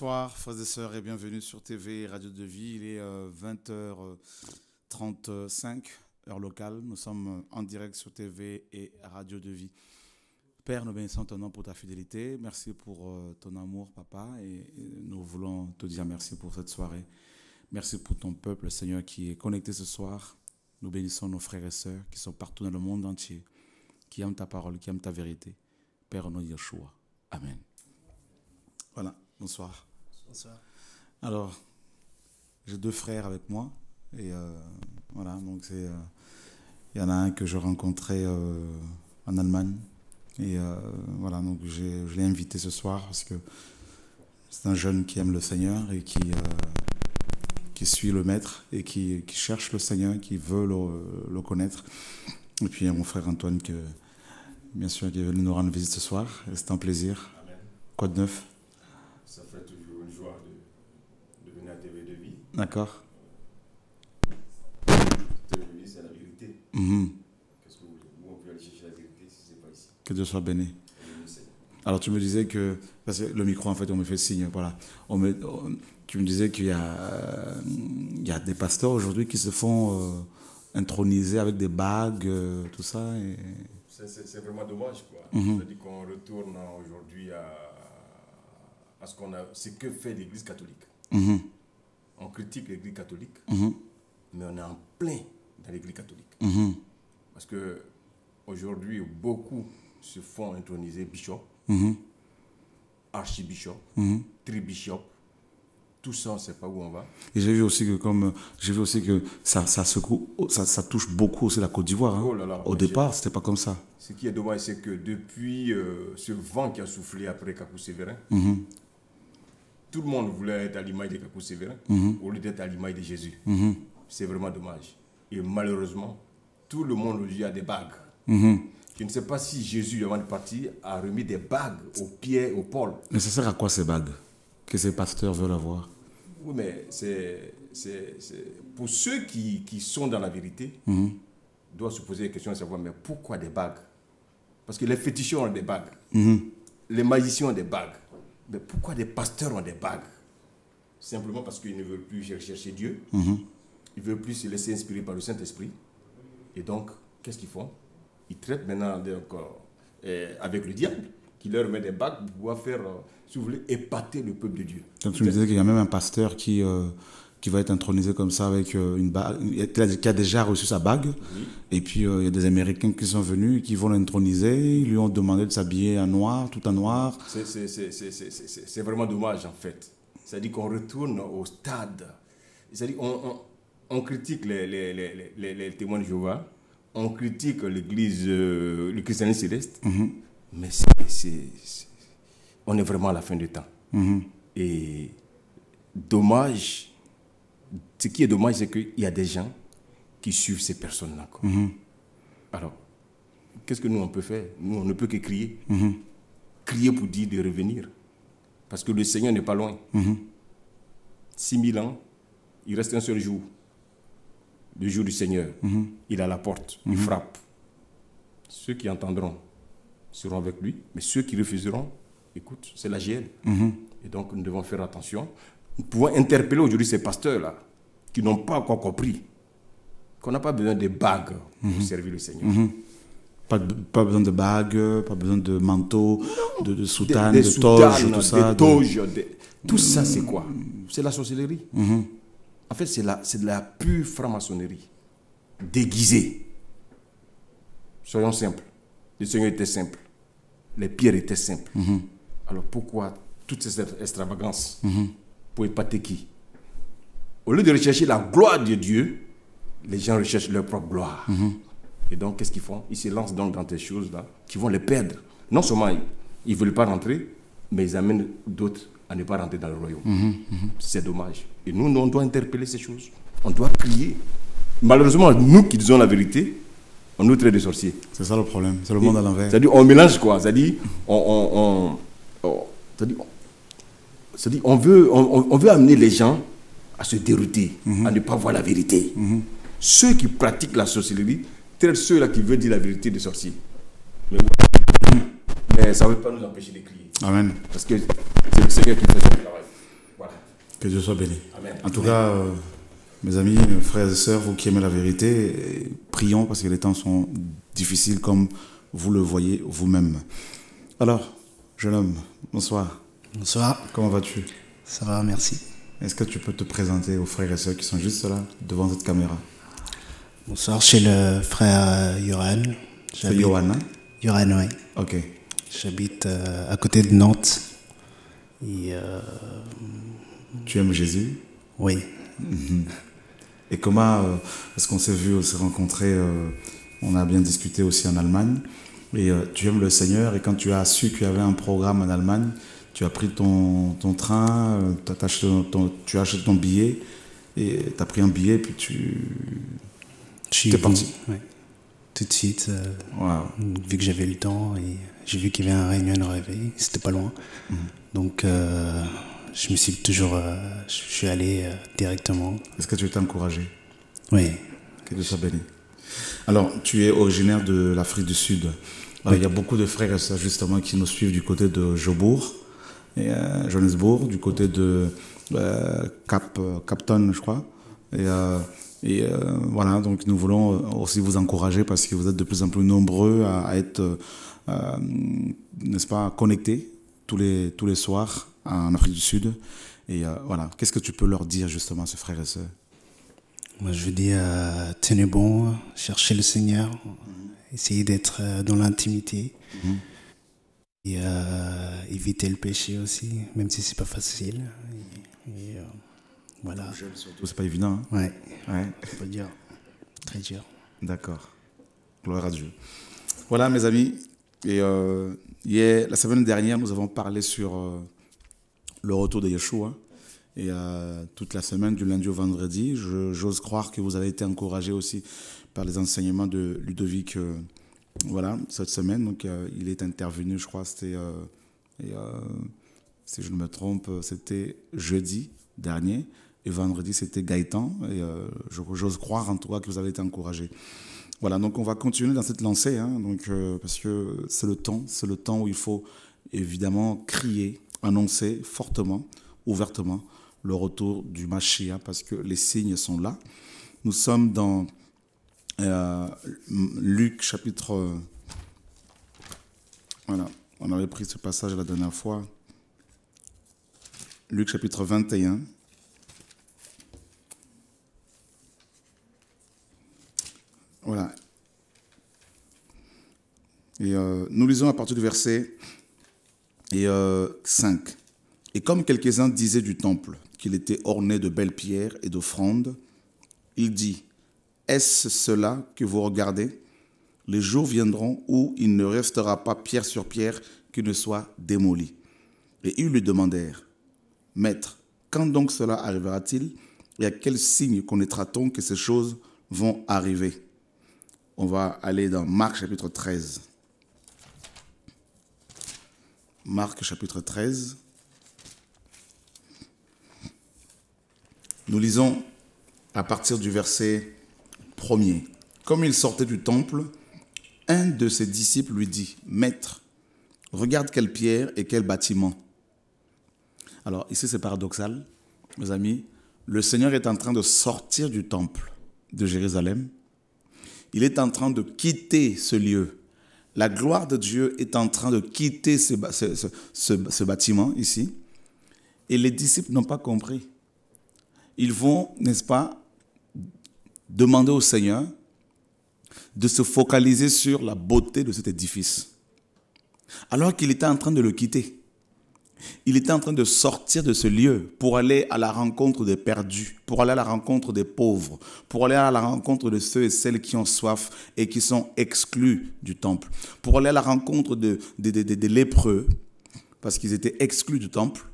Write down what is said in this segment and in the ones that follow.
Bonsoir, frères et sœurs, et bienvenue sur TV Radio de Vie. Il est 20h35, euh, heure locale. Nous sommes euh, en direct sur TV et Radio de Vie. Père, nous bénissons ton nom pour ta fidélité. Merci pour euh, ton amour, papa. Et nous voulons te dire merci pour cette soirée. Merci pour ton peuple, Seigneur, qui est connecté ce soir. Nous bénissons nos frères et sœurs qui sont partout dans le monde entier, qui aiment ta parole, qui aiment ta vérité. Père, nous nom Yeshua. Amen. Voilà, bonsoir. Bonsoir. Alors, j'ai deux frères avec moi. Et euh, voilà, donc c'est. Euh, il y en a un que je rencontrais euh, en Allemagne. Et voilà, donc je l'ai invité ce soir parce que c'est un jeune qui aime le Seigneur et qui, qui suit le Maître et qui, cherche le Seigneur, qui veut le, connaître. Et puis il y a mon frère Antoine que, bien sûr, qui est venu nous rendre visite ce soir. C'est un plaisir. Amen. Quoi de neuf Ça fait D'accord. C'est la vérité. Qu'est-ce que vous on peut aller chercher la vérité si ce pas ici Que Dieu soit béni. Alors tu me disais que, parce que le micro en fait on me fait signe, voilà. On me, tu me disais qu'il y, euh, y, a des pasteurs aujourd'hui qui se font euh, introniser avec des bagues, euh, tout ça. Et... C'est vraiment dommage quoi. Mhm. je dis cest qu'on retourne aujourd'hui à, à, ce, qu'on a, ce que fait l'Église catholique. Mhm on critique l'Église catholique, mhm. mais on est en plein dans l'Église catholique. Mhm. Parce que aujourd'hui, beaucoup se font introniser bishop, mhm. archibishop, tribishop. Tout ça, on sait pas où on va. Et j'ai vu aussi que comme j'ai vu aussi que ça ça, secoue, oh, ça, touche beaucoup aussi la Côte d'Ivoire. Hein. Oh Au départ, c'était pas comme ça. Ce qui est dommage, c'est que depuis euh, ce vent qui a soufflé après Capou tout le monde voulait être à l'image de Kakou mhm. au lieu d'être à l'image de Jésus. Mhm. C'est vraiment dommage. Et malheureusement, tout le monde aujourd'hui a des bagues. Mhm. Je ne sais pas si Jésus, avant de partir, a remis des bagues au pied, au Paul. Mais ça sert à quoi ces bagues que ces pasteurs veulent avoir Oui, mais c'est. Pour ceux qui, sont dans la vérité, doivent se poser la question de savoir mais pourquoi des bagues Parce que les féticheurs ont des bagues, les magiciens ont des bagues. Mais pourquoi des pasteurs ont des bagues Simplement parce qu'ils ne veulent plus chercher Dieu. Mhm. Ils ne veulent plus se laisser inspirer par le Saint-Esprit. Et donc, qu'est-ce qu'ils font Ils traitent maintenant eh, avec le diable qui leur met des bagues pour pouvoir faire, euh, si vous voulez, épater le peuple de Dieu. Comme tu me disais qu'il y a même un pasteur qui... Euh, qui va être intronisé comme ça avec euh, une bague, qui a déjà reçu sa bague. Et puis euh, il y a des Américains qui sont venus, qui vont l'introniser, ils lui ont demandé de s'habiller en noir, tout en noir. C'est vraiment dommage en fait. C'est-à-dire qu'on retourne au stade. C'est-à-dire qu'on on, on, critique les, les, les, témoins de Jéhovah, on critique l'Église, euh, le christianisme céleste, mhm. mais c'est... on est vraiment à la fin du temps. Mhm. Et dommage ce qui est dommage, c'est qu'il y a des gens qui suivent ces personnes-là. Mm-hmm. Alors, qu'est-ce que nous, on peut faire Nous, on ne peut que crier. Mm-hmm. Crier pour dire de revenir. Parce que le Seigneur n'est pas loin. 6000 mm-hmm. ans, il reste un seul jour. Le jour du Seigneur. Il a la porte, il frappe. Ceux qui entendront seront avec lui, mais ceux qui refuseront, écoute, c'est la GL. Et donc, nous devons faire attention pouvoir interpeller aujourd'hui ces pasteurs-là qui n'ont pas encore compris qu'on n'a pas besoin de bagues pour mhm. servir le Seigneur. Mhm. Pas, besoin de bagues, pas besoin de manteaux, de, de soutanes, de toge tout ça. Tout ça, c'est mhm. quoi C'est la sorcellerie. En fait, c'est de la pure franc-maçonnerie, déguisée. Soyons simples. Le Seigneur était simple. Les pierres étaient simples. Alors pourquoi toutes ces extravagances pour épater qui Au lieu de rechercher la gloire de Dieu, les gens recherchent leur propre gloire. Mm-hmm. Et donc, qu'est-ce qu'ils font Ils se lancent donc dans des choses-là qui vont les perdre. Non seulement ils ne veulent pas rentrer, mais ils amènent d'autres à ne pas rentrer dans le royaume. Mm-hmm. Mm-hmm. C'est dommage. Et nous, on doit interpeller ces choses. On doit prier. Malheureusement, nous qui disons la vérité, on nous traite de sorciers. C'est ça le problème. C'est le monde à l'envers. C'est-à-dire, on mélange quoi C'est-à-dire, on, on, on c'est-à-dire, on veut, on, veut amener les gens à se dérouter, mhm. à ne pas voir la vérité. Mhm. Ceux qui pratiquent la sorcellerie, tels ceux-là qui veulent dire la vérité des sorciers. Mais, ça ne veut pas nous empêcher de crier. Amen. Parce que c'est le Seigneur qui fait son travail. Voilà. Que Dieu soit béni. Amen. En tout cas, euh, mes amis, frères et sœurs, vous qui aimez la vérité, eh, prions parce que les temps sont difficiles comme vous le voyez vous-même. Alors, jeune homme, bonsoir. Bonsoir. Comment vas-tu Ça va, merci. Est-ce que tu peux te présenter aux frères et sœurs qui sont juste là, devant cette caméra Bonsoir, chez le frère Yoran. Euh, C'est hein oui. Ok. J'habite euh, à côté de Nantes. Euh, tu aimes Jésus Oui. Et comment, est-ce qu'on s'est vu, on s'est rencontrés, on a bien discuté aussi en Allemagne. Et tu aimes le Seigneur, et quand tu as su qu'il y avait un programme en Allemagne, tu as pris ton, train, euh, tu as acheté ton billet, et tu as pris un billet, puis tu. es parti. Tout de suite, euh, vu que j'avais le temps, et j'ai vu qu'il y avait un réunion de réveil, c'était pas loin. Mhm. Donc, euh, je me suis toujours. je suis allé directement. Est-ce que tu étais encouragé Oui. Que soit béni. Alors, tu es originaire de l'Afrique du Sud. Il y a beaucoup de frères justement qui nous suivent du côté de Jobourg et euh, Johannesburg, du côté de euh, Cap, euh, Capton, je crois. Et, et voilà, donc nous voulons aussi vous encourager parce que vous êtes de plus en plus nombreux à, être, n'est-ce pas, connectés tous les, tous les soirs en Afrique du Sud. Et voilà, qu'est-ce que tu peux leur dire justement, ce frères et sœurs Moi, je veux dire, tenez bon, cherchez le Seigneur, mhm. essayez d'être dans l'intimité. Mhm et euh, éviter le péché aussi, même si c'est pas facile. Et, euh, voilà. C'est pas évident. Hein. Ouais. Faut dire. Très dur. D'accord. Gloire à Dieu. Voilà, mes amis. Et euh, la semaine dernière, nous avons parlé sur le retour de Yeshua. Et toute la semaine, du lundi au vendredi, j'ose croire que vous avez été encouragé aussi par les enseignements de Ludovic voilà, cette semaine. Donc, euh, il est intervenu, je crois, c'était, euh, euh, si je ne me trompe, c'était jeudi dernier. Et vendredi, c'était Gaëtan. Et j'ose croire en toi que vous avez été encouragé. Voilà, donc on va continuer dans cette lancée, hein, donc, parce que c'est le temps, c'est le temps où il faut évidemment crier, annoncer fortement, ouvertement le retour du Machia, parce que les signes sont là. Nous sommes dans euh, Luc chapitre... Euh, voilà, on avait pris ce passage la dernière fois. Luc chapitre 21. Voilà. Et euh, nous lisons à partir du verset et, 5. Et comme quelques-uns disaient du temple qu'il était orné de belles pierres et d'offrandes, il dit, est-ce cela que vous regardez Les jours viendront où il ne restera pas pierre sur pierre qui ne soit démoli. Et ils lui demandèrent, Maître, quand donc cela arrivera-t-il et à quel signe connaîtra-t-on que ces choses vont arriver On va aller dans Marc chapitre 13. Marc chapitre 13. Nous lisons à partir du verset premier. Comme il sortait du temple, un de ses disciples lui dit, Maître, regarde quelle pierre et quel bâtiment. Alors ici c'est paradoxal, mes amis. Le Seigneur est en train de sortir du temple de Jérusalem. Il est en train de quitter ce lieu. La gloire de Dieu est en train de quitter ce, ce bâtiment ici. Et les disciples n'ont pas compris. Ils vont, n'est-ce pas, demander au Seigneur de se focaliser sur la beauté de cet édifice. Alors qu'il était en train de le quitter, il était en train de sortir de ce lieu pour aller à la rencontre des perdus, pour aller à la rencontre des pauvres, pour aller à la rencontre de ceux et celles qui ont soif et qui sont exclus du temple, pour aller à la rencontre des de, lépreux, parce qu'ils étaient exclus du temple,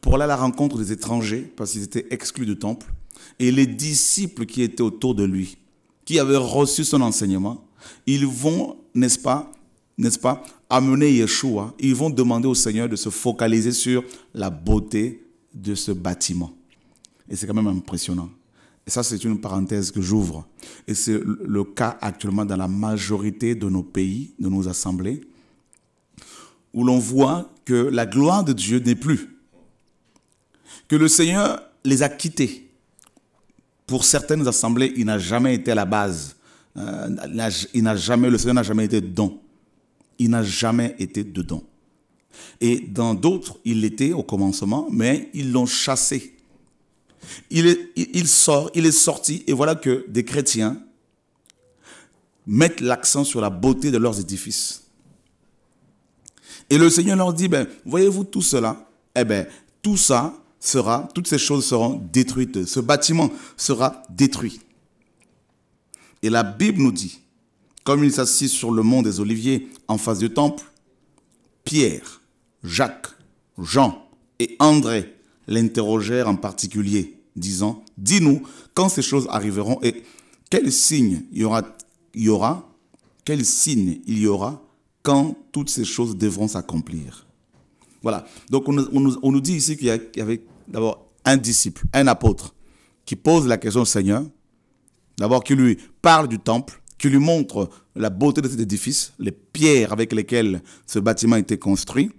pour aller à la rencontre des étrangers, parce qu'ils étaient exclus du temple, et les disciples qui étaient autour de lui, qui avaient reçu son enseignement, ils vont, n'est-ce pas, n'est-ce pas, amener Yeshua. Ils vont demander au Seigneur de se focaliser sur la beauté de ce bâtiment. Et c'est quand même impressionnant. Et ça, c'est une parenthèse que j'ouvre. Et c'est le cas actuellement dans la majorité de nos pays, de nos assemblées, où l'on voit que la gloire de Dieu n'est plus. Que le Seigneur les a quittés pour certaines assemblées, il n'a jamais été à la base. Euh, il n'a jamais, le Seigneur n'a jamais été dedans. Il n'a jamais été dedans. Et dans d'autres, il l'était au commencement, mais ils l'ont chassé. Il, est, il sort, il est sorti, et voilà que des chrétiens mettent l'accent sur la beauté de leurs édifices. Et le Seigneur leur dit, ben, voyez-vous tout cela Eh bien, tout ça, sera, toutes ces choses seront détruites. Ce bâtiment sera détruit. Et la Bible nous dit, comme il s'assit sur le mont des Oliviers en face du temple, Pierre, Jacques, Jean et André l'interrogèrent en particulier, disant, dis-nous quand ces choses arriveront et quel signe il y aura, y quel signe il y aura quand toutes ces choses devront s'accomplir. Voilà. Donc on, on, nous dit ici qu'il y, avait d'abord un disciple, un apôtre, qui pose la question au Seigneur, d'abord qui lui parle du temple, qui lui montre la beauté de cet édifice, les pierres avec lesquelles ce bâtiment a été construit.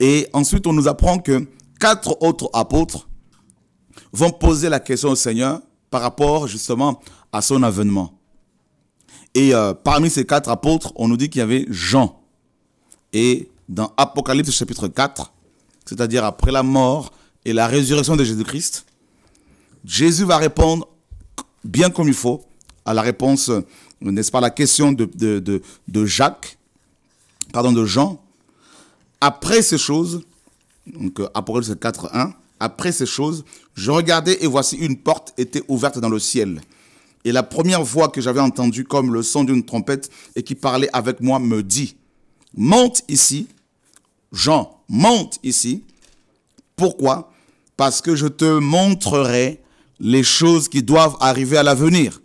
Et ensuite, on nous apprend que quatre autres apôtres vont poser la question au Seigneur par rapport justement à son avènement. Et euh, parmi ces quatre apôtres, on nous dit qu'il y avait Jean. Et dans Apocalypse chapitre 4, c'est-à-dire après la mort et la résurrection de Jésus-Christ, Jésus va répondre bien comme il faut à la réponse, euh, n'est-ce pas, la question de, de, Jacques, pardon, de Jean. Après ces choses, donc euh, Apocalypse 4, 1, après ces choses, je regardais et voici une porte était ouverte dans le ciel. Et la première voix que j'avais entendue comme le son d'une trompette et qui parlait avec moi me dit, monte ici, Jean, monte ici pourquoi Parce que je te montrerai les choses qui doivent arriver à l'avenir.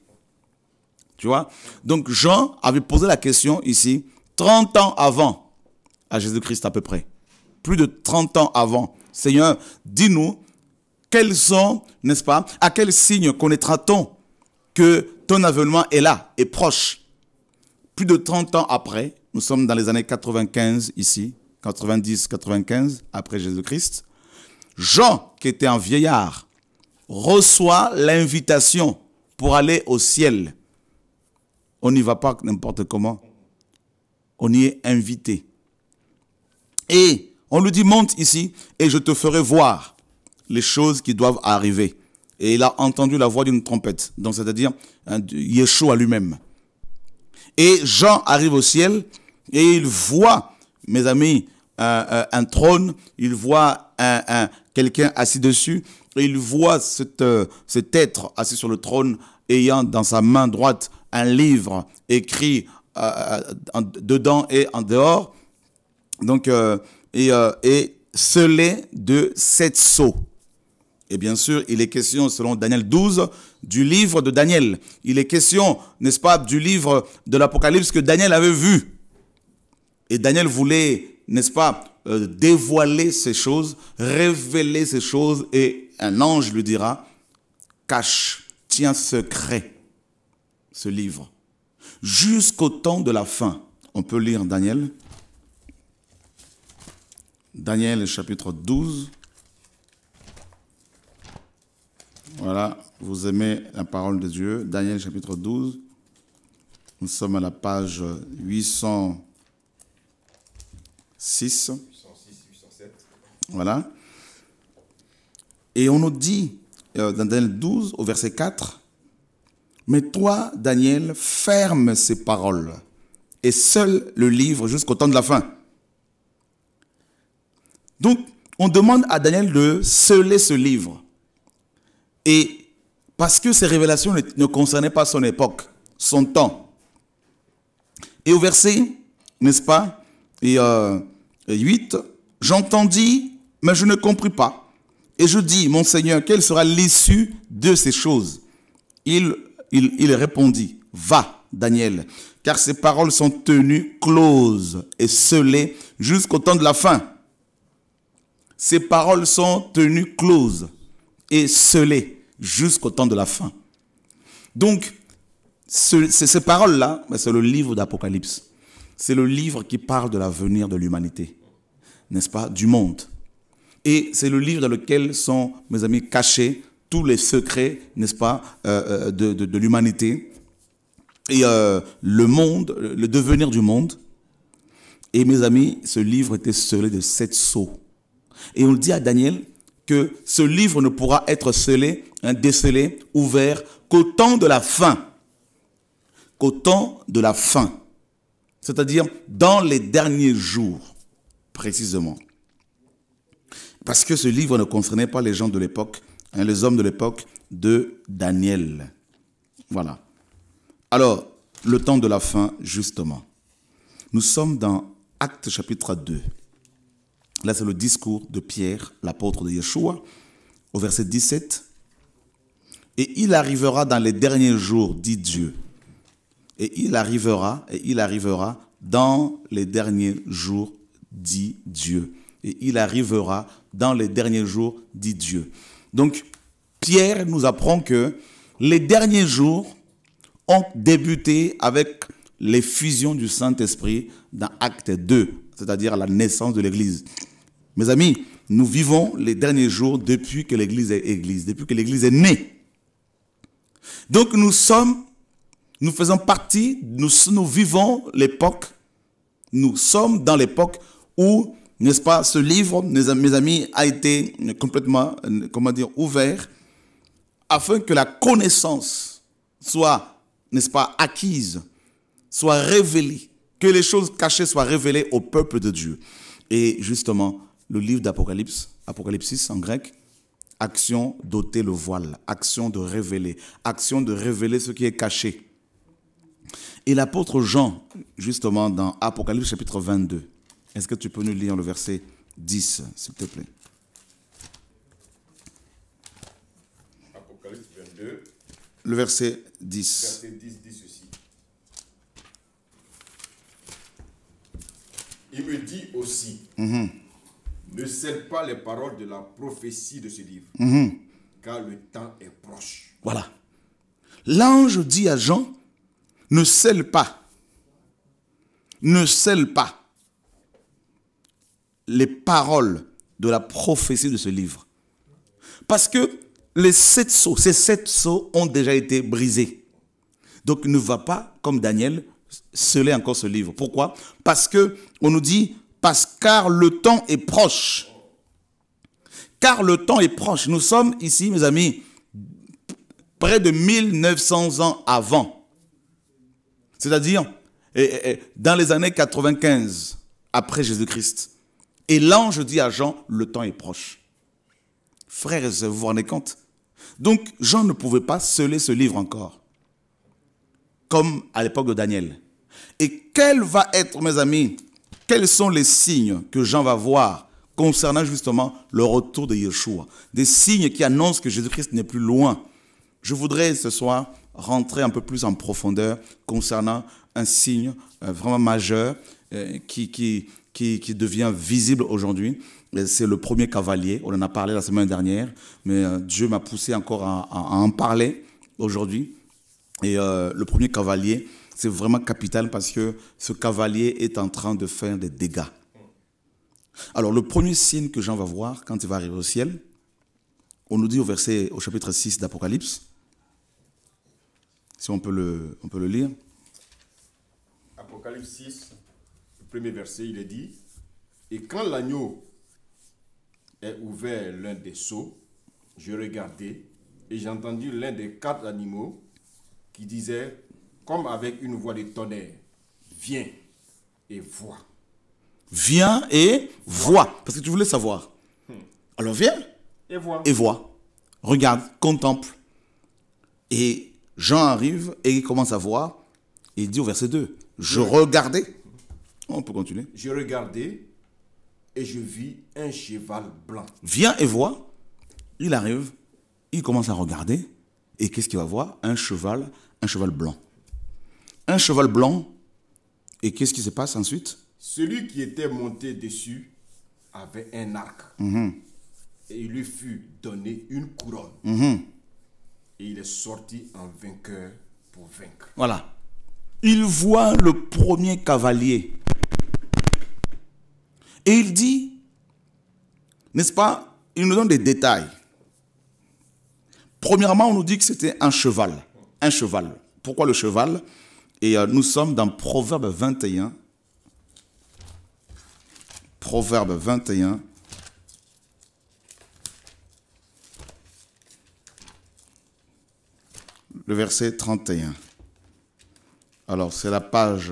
Tu vois Donc Jean avait posé la question ici 30 ans avant à Jésus-Christ à peu près. Plus de 30 ans avant. Seigneur, dis-nous quels sont, n'est-ce pas, à quel signe connaîtra-t-on que ton avènement est là, est proche Plus de 30 ans après, nous sommes dans les années 95 ici, 90-95 après Jésus-Christ. Jean, qui était un vieillard, reçoit l'invitation pour aller au ciel. On n'y va pas n'importe comment. On y est invité. Et on lui dit, monte ici et je te ferai voir les choses qui doivent arriver. Et il a entendu la voix d'une trompette, donc c'est-à-dire à lui-même. Et Jean arrive au ciel et il voit, mes amis, un trône, il voit un, quelqu'un assis dessus, et il voit euh, cet, être assis sur le trône ayant dans sa main droite un livre écrit euh, euh, dedans et en dehors, donc, et, et scellé de sept sceaux. Et bien sûr, il est question, selon Daniel 12, du livre de Daniel. Il est question, n'est-ce pas, du livre de l'Apocalypse que Daniel avait vu. Et Daniel voulait, n'est-ce pas, euh, dévoiler ces choses, révéler ces choses, et un ange lui dira, cache, tiens secret ce livre. Jusqu'au temps de la fin. On peut lire Daniel. Daniel chapitre 12. Voilà, vous aimez la parole de Dieu. Daniel chapitre 12. Nous sommes à la page 806. Voilà. Et on nous dit, euh, dans Daniel 12, au verset 4, Mais toi, Daniel, ferme ces paroles, et seul le livre jusqu'au temps de la fin. Donc, on demande à Daniel de sceller ce livre. Et parce que ces révélations ne, concernaient pas son époque, son temps. Et au verset, n'est-ce pas, et, 8, euh, j'entendis mais je ne compris pas. Et je dis, mon Seigneur, quelle sera l'issue de ces choses il, il, répondit, va, Daniel, car ces paroles sont tenues closes et scellées jusqu'au temps de la fin. Ces paroles sont tenues closes et scellées jusqu'au temps de la fin. Donc, ces paroles-là, ben, c'est le livre d'Apocalypse. C'est le livre qui parle de l'avenir de l'humanité, n'est-ce pas, du monde. Et c'est le livre dans lequel sont, mes amis, cachés tous les secrets, n'est-ce pas, euh, euh, de, de, l'humanité et euh, le monde, le devenir du monde. Et mes amis, ce livre était scellé de sept sceaux. Et on dit à Daniel que ce livre ne pourra être scellé, hein, décelé, ouvert qu'au temps de la fin. Qu'au temps de la fin. C'est-à-dire dans les derniers jours, précisément. Parce que ce livre ne concernait pas les gens de l'époque, hein, les hommes de l'époque de Daniel. Voilà. Alors, le temps de la fin, justement. Nous sommes dans Acte chapitre 2. Là, c'est le discours de Pierre, l'apôtre de Yeshua, au verset 17. Et il arrivera dans les derniers jours, dit Dieu. Et il arrivera, et il arrivera dans les derniers jours, dit Dieu et il arrivera dans les derniers jours, dit Dieu. Donc, Pierre nous apprend que les derniers jours ont débuté avec l'effusion du Saint-Esprit dans Acte 2, c'est-à-dire la naissance de l'Église. Mes amis, nous vivons les derniers jours depuis que l'Église est Église, depuis que l'Église est née. Donc nous sommes, nous faisons partie, nous, nous vivons l'époque, nous sommes dans l'époque où n'est-ce pas Ce livre, mes amis, a été complètement, euh, comment dire, ouvert afin que la connaissance soit, n'est-ce pas, acquise, soit révélée, que les choses cachées soient révélées au peuple de Dieu. Et justement, le livre d'Apocalypse, Apocalypse en grec, action d'ôter le voile, action de révéler, action de révéler ce qui est caché. Et l'apôtre Jean, justement, dans Apocalypse chapitre 22, est-ce que tu peux nous lire le verset 10, s'il te plaît Apocalypse 22. Le verset 10. Le Verset 10 dit ceci. Il me dit aussi, mhm. ne scelle pas les paroles de la prophétie de ce livre, mhm. car le temps est proche. Voilà. L'ange dit à Jean, ne scelle pas, ne scelle pas les paroles de la prophétie de ce livre. Parce que les sept sceaux, ces sept sceaux ont déjà été brisés. Donc ne va pas, comme Daniel, sceller encore ce livre. Pourquoi Parce que on nous dit, parce car le temps est proche. Car le temps est proche. Nous sommes ici, mes amis, près de 1900 ans avant. C'est-à-dire dans les années 95 après Jésus-Christ. Et l'ange dit à Jean, le temps est proche. Frères vous vous rendez compte Donc Jean ne pouvait pas sceller ce livre encore, comme à l'époque de Daniel. Et quel va être, mes amis, quels sont les signes que Jean va voir concernant justement le retour de Yeshua Des signes qui annoncent que Jésus-Christ n'est plus loin. Je voudrais ce soir rentrer un peu plus en profondeur concernant un signe euh, vraiment majeur euh, qui, qui, qui, devient visible aujourd'hui. C'est le premier cavalier, on en a parlé la semaine dernière, mais euh, Dieu m'a poussé encore à, en parler aujourd'hui. Et euh, le premier cavalier, c'est vraiment capital parce que ce cavalier est en train de faire des dégâts. Alors le premier signe que Jean va voir quand il va arriver au ciel, on nous dit au verset au chapitre 6 d'Apocalypse si on peut le on peut le lire. Apocalypse 6 premier verset, il est dit, et quand l'agneau est ouvert l'un des seaux, je regardais et entendu l'un des quatre animaux qui disait, comme avec une voix de tonnerre, viens et vois. Viens et vois. Parce que tu voulais savoir. Hmm. Alors viens. Et vois. Et Regarde, contemple. Et Jean arrive et il commence à voir. Et il dit au verset 2, je hmm. regardais. On peut continuer. Je regardais et je vis un cheval blanc. Viens et vois. Il arrive, il commence à regarder et qu'est-ce qu'il va voir Un cheval, un cheval blanc. Un cheval blanc. Et qu'est-ce qui se passe ensuite Celui qui était monté dessus avait un arc. Mhm. Et il lui fut donné une couronne. Mhm. Et il est sorti en vainqueur pour vaincre. Voilà. Il voit le premier cavalier et il dit, n'est-ce pas, il nous donne des détails. Premièrement, on nous dit que c'était un cheval. Un cheval. Pourquoi le cheval Et euh, nous sommes dans Proverbe 21. Proverbe 21. Le verset 31. Alors, c'est la page,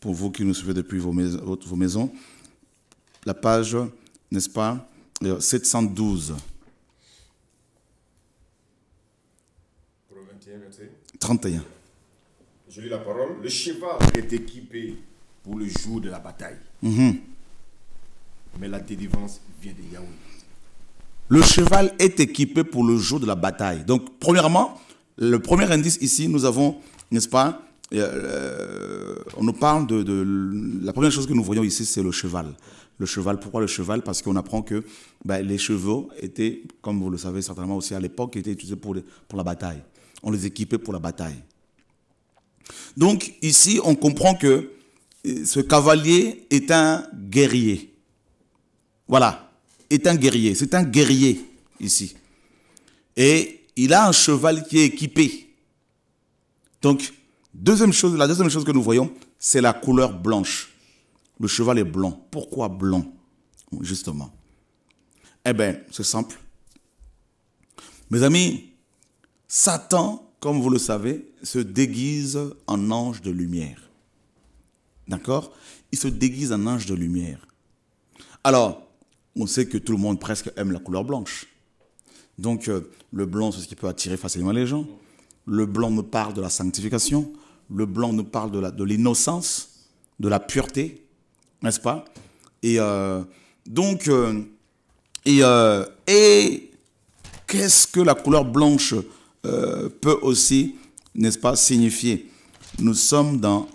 pour vous qui nous suivez depuis vos maisons, la page, n'est-ce pas, 712. 31. Je lis la parole. Le cheval est équipé pour le jour de la bataille. Mhm. Mais la délivrance vient de Yahweh. Le cheval est équipé pour le jour de la bataille. Donc, premièrement, le premier indice ici, nous avons, n'est-ce pas, euh, euh, on nous parle de, La première chose que nous voyons ici, c'est le cheval le cheval. Pourquoi le cheval Parce qu'on apprend que ben, les chevaux étaient, comme vous le savez certainement aussi à l'époque, étaient utilisés pour, pour la bataille. On les équipait pour la bataille. Donc ici, on comprend que euh, ce cavalier est un guerrier. Voilà, est un guerrier. C'est un guerrier ici. Et il a un cheval qui est équipé. Donc, deuxième chose, la deuxième chose que nous voyons, c'est la couleur blanche. Le cheval est blanc. Pourquoi blanc Justement. Eh bien, c'est simple. Mes amis, Satan, comme vous le savez, se déguise en ange de lumière. D'accord Il se déguise en ange de lumière. Alors, on sait que tout le monde presque aime la couleur blanche. Donc, euh, le blanc, c'est ce qui peut attirer facilement les gens. Le blanc nous parle de la sanctification. Le blanc nous parle de l'innocence, de, de la pureté n'est-ce pas Et euh, donc, euh, et, euh, et qu'est-ce que la couleur blanche peut aussi, n'est-ce pas, signifier Nous sommes dans,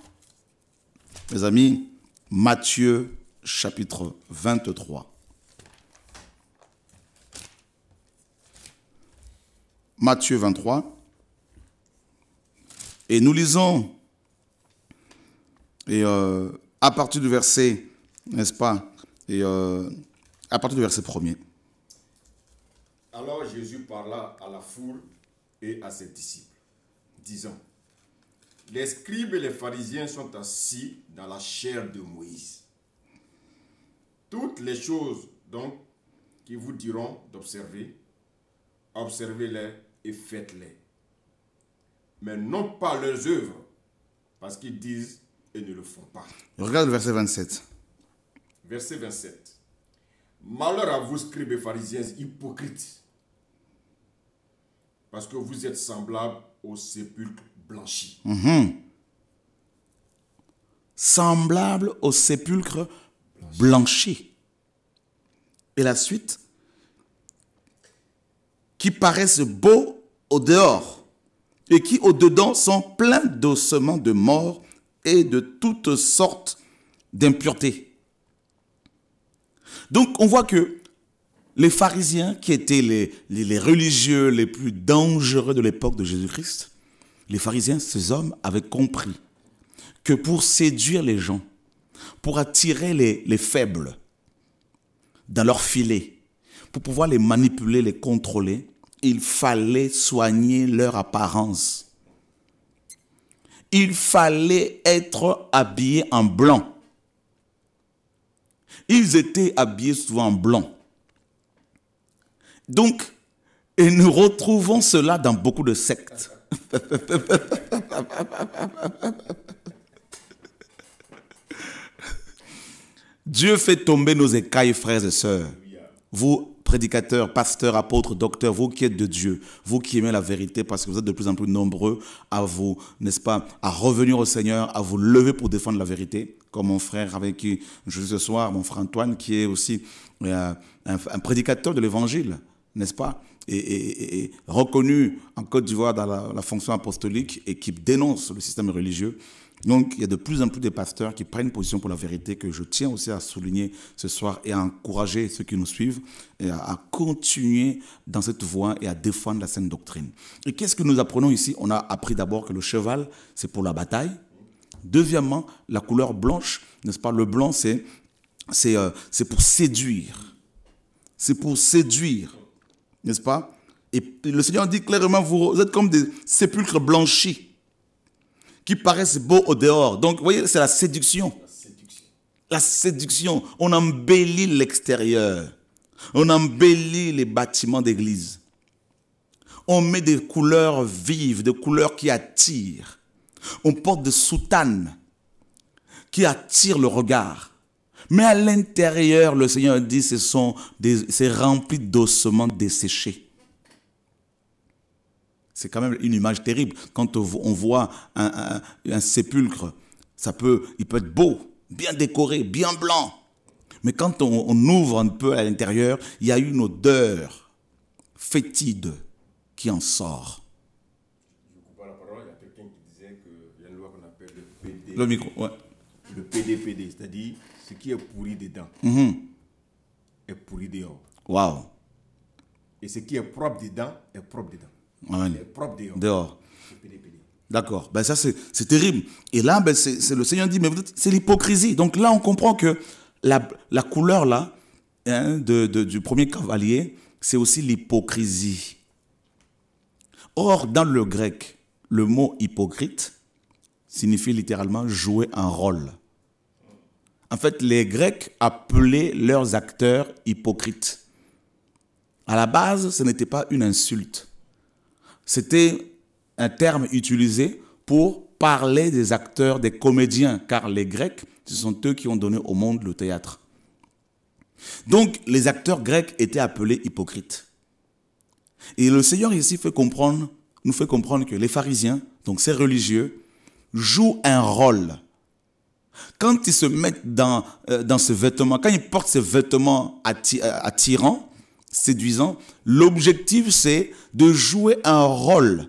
mes amis, Matthieu chapitre 23. Matthieu 23. Et nous lisons et à partir du verset, n'est-ce pas Et euh, à partir du verset premier. Alors Jésus parla à la foule et à ses disciples, disant, les scribes et les pharisiens sont assis dans la chair de Moïse. Toutes les choses, donc, qui vous diront d'observer, observez-les et faites-les. Mais non pas leurs œuvres, parce qu'ils disent et ne le font pas. Regarde le verset 27. Verset 27. Malheur à vous, scribes pharisiens hypocrites, parce que vous êtes semblables au sépulcre blanchi. Mmh. Semblables au sépulcre blanchi. Et la suite, qui paraissent beaux au dehors et qui au dedans sont pleins d'ossements de mort et de toutes sortes d'impuretés. Donc on voit que les pharisiens, qui étaient les, religieux les plus dangereux de l'époque de Jésus-Christ, les pharisiens, ces hommes, avaient compris que pour séduire les gens, pour attirer les, les faibles dans leur filet, pour pouvoir les manipuler, les contrôler, il fallait soigner leur apparence il fallait être habillé en blanc. Ils étaient habillés souvent en blanc. Donc, et nous retrouvons cela dans beaucoup de sectes. Dieu fait tomber nos écailles, frères et sœurs. Vous prédicateurs, pasteurs, apôtres, docteurs, vous qui êtes de Dieu, vous qui aimez la vérité, parce que vous êtes de plus en plus nombreux à vous, n'est-ce pas, à revenir au Seigneur, à vous lever pour défendre la vérité, comme mon frère avec qui je suis ce soir, mon frère Antoine, qui est aussi euh, un, prédicateur de l'Évangile, n'est-ce pas et, reconnu en Côte d'Ivoire dans la fonction apostolique et qui dénonce le système religieux. Donc, il y a de plus en plus de pasteurs qui prennent position pour la vérité, que je tiens aussi à souligner ce soir et à encourager ceux qui nous suivent à, continuer dans cette voie et à défendre la saine doctrine. Et qu'est-ce que nous apprenons ici On a appris d'abord que le cheval, c'est pour la bataille. Deuxièmement, la couleur blanche, n'est-ce pas Le blanc, c'est c'est euh, pour séduire. C'est pour séduire, n'est-ce pas Et le Seigneur dit clairement, vous êtes comme des sépulcres blanchis qui paraissent beaux au dehors. Donc, vous voyez, c'est la séduction. La séduction. On embellit l'extérieur. On embellit les bâtiments d'église. On met des couleurs vives, des couleurs qui attirent. On porte des soutanes qui attirent le regard. Mais à l'intérieur, le Seigneur dit, c'est rempli d'ossements desséchés. C'est quand même une image terrible. Quand on voit un, un, sépulcre, ça peut, il peut être beau, bien décoré, bien blanc. Mais quand on, ouvre un peu à l'intérieur, il y a une odeur fétide qui en sort. Je coupe la parole, il y a quelqu'un qui disait qu'il y a une loi qu'on appelle le PD. Le micro, ouais. Le PDPD, c'est-à-dire ce qui est pourri dedans mhm. est pourri dehors. Waouh! Et ce qui est propre dedans est propre dedans dehors. D'accord. Ben ça, c'est terrible. Et là, ben, c'est le Seigneur dit, mais c'est l'hypocrisie. Donc là, on comprend que la, la couleur là hein, de, de, du premier cavalier, c'est aussi l'hypocrisie. Or, dans le grec, le mot hypocrite signifie littéralement jouer un rôle. En fait, les Grecs appelaient leurs acteurs hypocrites. À la base, ce n'était pas une insulte. C'était un terme utilisé pour parler des acteurs, des comédiens, car les Grecs, ce sont eux qui ont donné au monde le théâtre. Donc les acteurs grecs étaient appelés hypocrites. Et le Seigneur ici fait comprendre, nous fait comprendre que les pharisiens, donc ces religieux, jouent un rôle. Quand ils se mettent dans, euh, dans ce vêtement, quand ils portent ces vêtements euh, attirants, séduisant. L'objectif, c'est de jouer un rôle,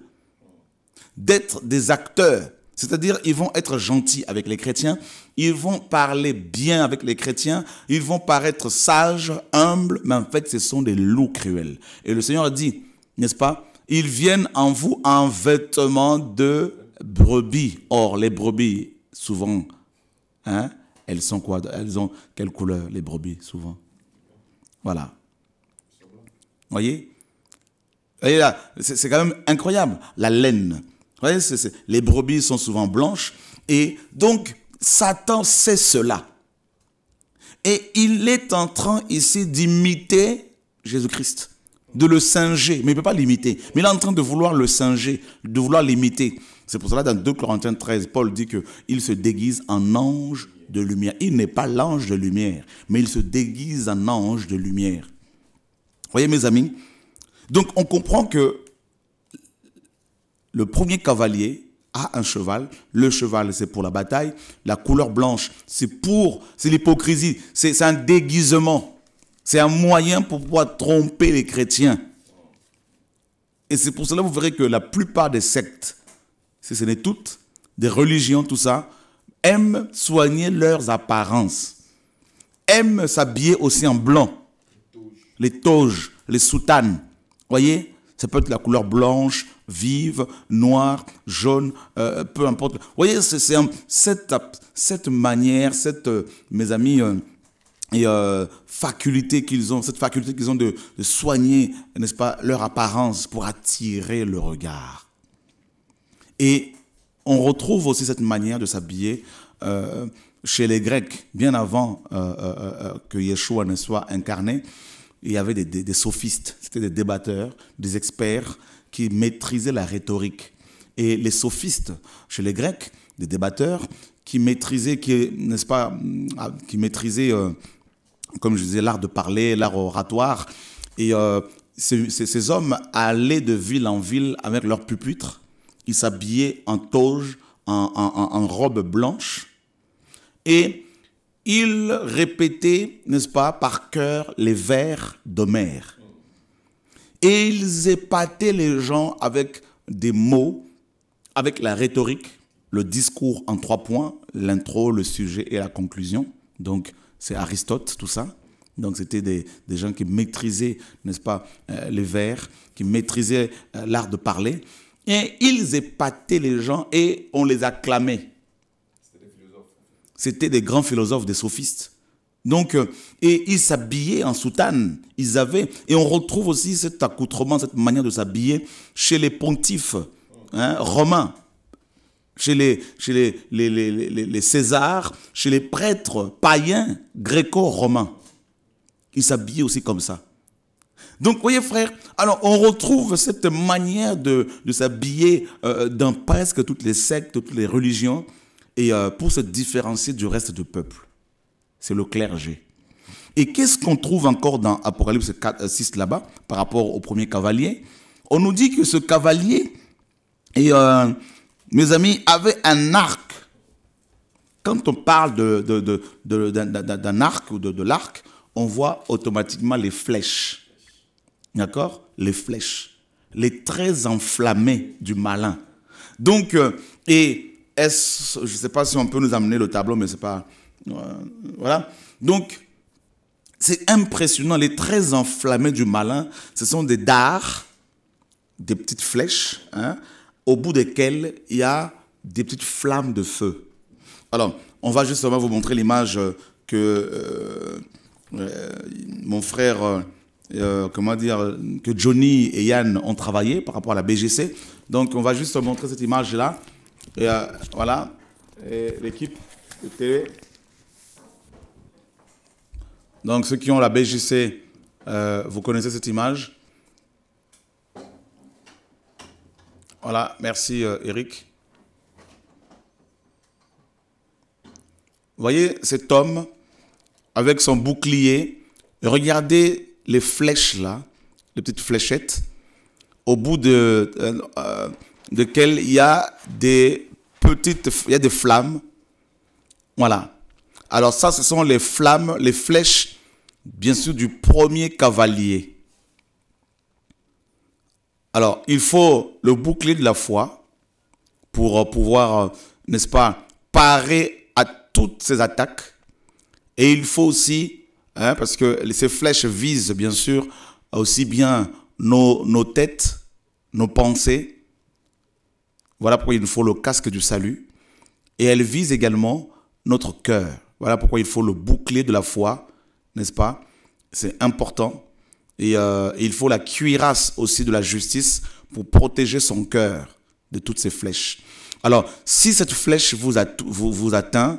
d'être des acteurs. C'est-à-dire, ils vont être gentils avec les chrétiens, ils vont parler bien avec les chrétiens, ils vont paraître sages, humbles, mais en fait, ce sont des loups cruels. Et le Seigneur dit, n'est-ce pas, ils viennent en vous en vêtements de brebis. Or, les brebis, souvent, hein, elles sont quoi Elles ont quelle couleur, les brebis, souvent Voilà voyez voyez là, c'est quand même incroyable, la laine. voyez, les brebis sont souvent blanches. Et donc, Satan sait cela. Et il est en train ici d'imiter Jésus-Christ, de le singer. Mais il ne peut pas l'imiter. Mais il est en train de vouloir le singer, de vouloir l'imiter. C'est pour cela, dans 2 Corinthiens 13, Paul dit qu'il se déguise en ange de lumière. Il n'est pas l'ange de lumière, mais il se déguise en ange de lumière. Voyez mes amis Donc on comprend que le premier cavalier a un cheval. Le cheval, c'est pour la bataille. La couleur blanche, c'est pour, c'est l'hypocrisie. C'est un déguisement. C'est un moyen pour pouvoir tromper les chrétiens. Et c'est pour cela que vous verrez que la plupart des sectes, si ce n'est toutes, des religions, tout ça, aiment soigner leurs apparences, aiment s'habiller aussi en blanc les toges, les soutanes. Voyez Ça peut être la couleur blanche, vive, noire, jaune, euh, peu importe. Voyez, c'est cette, manière, cette, euh, mes amis, euh, et faculté qu'ils ont, cette faculté qu'ils ont de, soigner, n'est-ce pas, leur apparence pour attirer le regard. Et on retrouve aussi cette manière de s'habiller chez les Grecs, bien avant que Yeshua ne soit incarné il y avait des, sophistes, c'était des débatteurs, des experts qui maîtrisaient la rhétorique. Et les sophistes, chez les Grecs, des débatteurs qui maîtrisaient, qui, n'est-ce pas, mm, ah, qui maîtrisaient, euh, comme je disais, l'art de parler, l'art oratoire. Et euh, ces, hommes allaient de ville en ville avec leurs pupitres. Ils s'habillaient en toge, en, en, robe blanche. Et ils répétaient, n'est-ce pas, par cœur les vers d'Homère. Et ils épataient les gens avec des mots, avec la rhétorique, le discours en trois points, l'intro, le sujet et la conclusion. Donc, c'est Aristote, tout ça. Donc, c'était des, gens qui maîtrisaient, n'est-ce pas, euh, les vers, qui maîtrisaient euh, l'art de parler. Et ils épataient les gens et on les acclamait. C'était des grands philosophes, des sophistes. Donc, euh, et ils s'habillaient en soutane. Ils avaient, et on retrouve aussi cet accoutrement, cette manière de s'habiller chez les pontifes hein, romains, chez, les, chez les, les, Césars, chez les prêtres païens gréco-romains. Ils s'habillaient aussi comme ça. Donc, vous voyez, frère, alors on retrouve cette manière de, s'habiller euh, dans presque toutes les sectes, toutes les religions, et euh, pour se différencier du reste du peuple. C'est le clergé. Et qu'est-ce qu'on trouve encore dans Apocalypse 6 euh, là-bas, par rapport au premier cavalier On nous dit que ce cavalier, et, euh, mes amis, avait un arc. Quand on parle d'un arc ou de, l'arc, on voit automatiquement les flèches. D'accord Les flèches. Les traits enflammés du malin. Donc, et je ne sais pas si on peut nous amener le tableau, mais c'est pas. Euh, voilà. Donc, c'est impressionnant. Les traits enflammés du malin, ce sont des dards, des petites flèches, hein, au bout desquelles il y a des petites flammes de feu. Alors, on va justement vous montrer l'image euh, que euh, mon frère, comment dire, que Johnny et Yann ont travaillé par rapport à la BGC. Donc, on va juste montrer cette image-là. Et, euh, voilà, l'équipe de télé. Donc ceux qui ont la BJC, euh, vous connaissez cette image. Voilà, merci euh, Eric. Voyez cet homme avec son bouclier. Regardez les flèches là, les petites fléchettes. Au bout de... Euh, lequel il y a des petites, il y a des flammes. Voilà. Alors ça, ce sont les flammes, les flèches, bien sûr, du premier cavalier. Alors, il faut le bouclier de la foi pour euh, pouvoir, euh, n'est-ce pas, parer à toutes ces attaques. Et il faut aussi, hein, parce que ces flèches visent, bien sûr, aussi bien nos, nos têtes, nos pensées, voilà pourquoi il nous faut le casque du salut. Et elle vise également notre cœur. Voilà pourquoi il faut le bouclier de la foi, n'est-ce pas C'est important. Et, euh, il faut la cuirasse aussi de la justice pour protéger son cœur de toutes ces flèches. Alors, si cette flèche vous, vous atteint,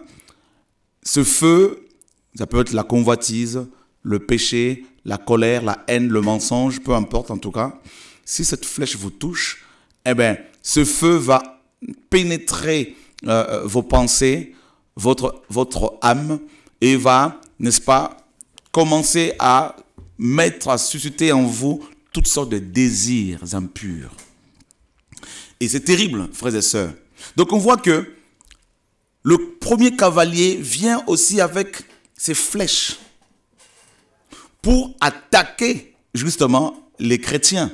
ce feu, ça peut être la convoitise, le péché, la colère, la haine, le mensonge, peu importe en tout cas, si cette flèche vous touche, eh bien, ce feu va pénétrer euh, euh, vos pensées, votre, votre âme, et va, n'est-ce pas, commencer à mettre, à susciter en vous toutes sortes de désirs impurs. Et c'est terrible, frères et sœurs. Donc on voit que le premier cavalier vient aussi avec ses flèches pour attaquer justement les chrétiens.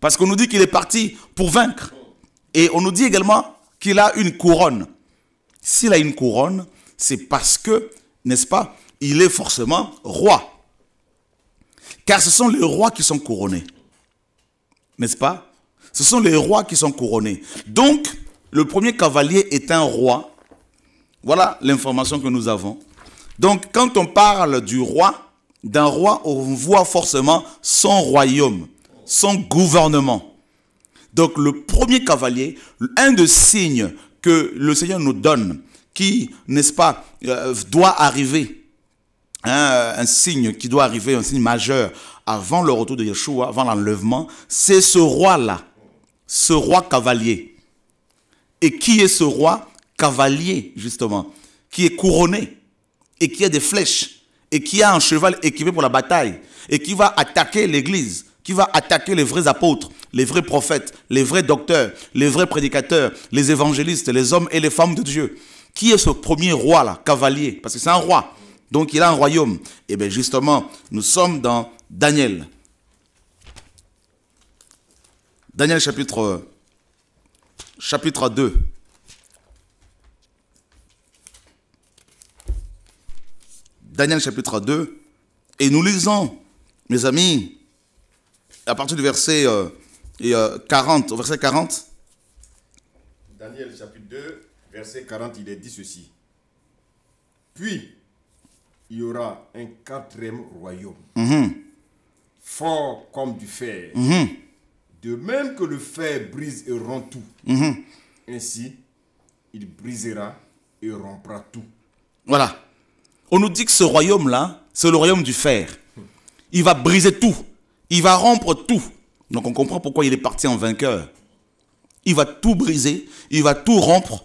Parce qu'on nous dit qu'il est parti pour vaincre. Et on nous dit également qu'il a une couronne. S'il a une couronne, c'est parce que, n'est-ce pas, il est forcément roi. Car ce sont les rois qui sont couronnés. N'est-ce pas Ce sont les rois qui sont couronnés. Donc, le premier cavalier est un roi. Voilà l'information que nous avons. Donc, quand on parle du roi, d'un roi, on voit forcément son royaume, son gouvernement. Donc le premier cavalier, un des signes que le Seigneur nous donne, qui, n'est-ce pas, euh, doit arriver, hein, un signe qui doit arriver, un signe majeur, avant le retour de Yeshua, avant l'enlèvement, c'est ce roi-là, ce roi cavalier. Et qui est ce roi cavalier, justement, qui est couronné et qui a des flèches et qui a un cheval équipé pour la bataille et qui va attaquer l'Église qui va attaquer les vrais apôtres, les vrais prophètes, les vrais docteurs, les vrais prédicateurs, les évangélistes, les hommes et les femmes de Dieu. Qui est ce premier roi là, cavalier Parce que c'est un roi. Donc il a un royaume. Et eh bien justement, nous sommes dans Daniel. Daniel chapitre, chapitre 2. Daniel chapitre 2. Et nous lisons, mes amis, à partir du verset, 40, euh, euh, au verset 40. Daniel chapitre 2, verset 40, il est dit ceci. Puis, il y aura un quatrième royaume, mhm. fort comme du fer. Mhm. De même que le fer brise et rompt tout, mhm. ainsi il brisera et rompra tout. Voilà. On nous dit que ce royaume-là, c'est le royaume du fer. Il va briser tout. Il va rompre tout. Donc on comprend pourquoi il est parti en vainqueur. Il va tout briser, il va tout rompre,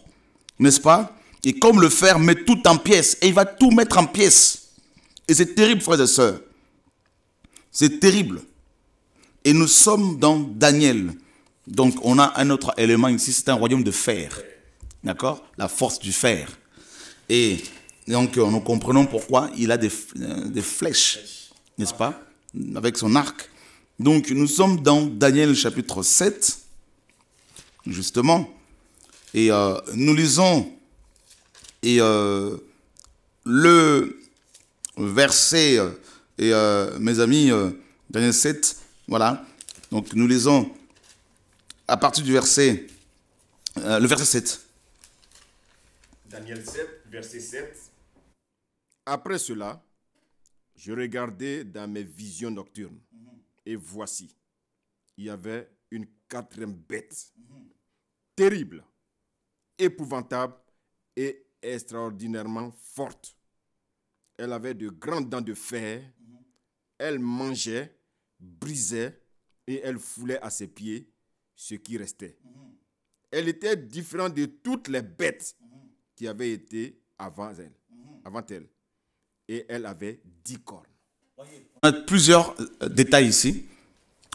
n'est-ce pas Et comme le fer met tout en pièces, et il va tout mettre en pièces. Et c'est terrible, frères et sœurs. C'est terrible. Et nous sommes dans Daniel. Donc on a un autre élément ici, c'est un royaume de fer. D'accord La force du fer. Et donc euh, nous comprenons pourquoi il a des, euh, des flèches, n'est-ce pas avec son arc. Donc nous sommes dans Daniel chapitre 7, justement, et euh, nous lisons et, euh, le verset, euh, et mes amis, Daniel 7, voilà, donc nous lisons à partir du verset, le verset 7. Daniel 7, verset 7. Après cela, je regardais dans mes visions nocturnes et voici, il y avait une quatrième bête terrible, épouvantable et extraordinairement forte. Elle avait de grandes dents de fer, elle mangeait, brisait et elle foulait à ses pieds ce qui restait. Elle était différente de toutes les bêtes qui avaient été avant elle. Avant elle et elle avait dix cornes. On a plusieurs euh, détails ici.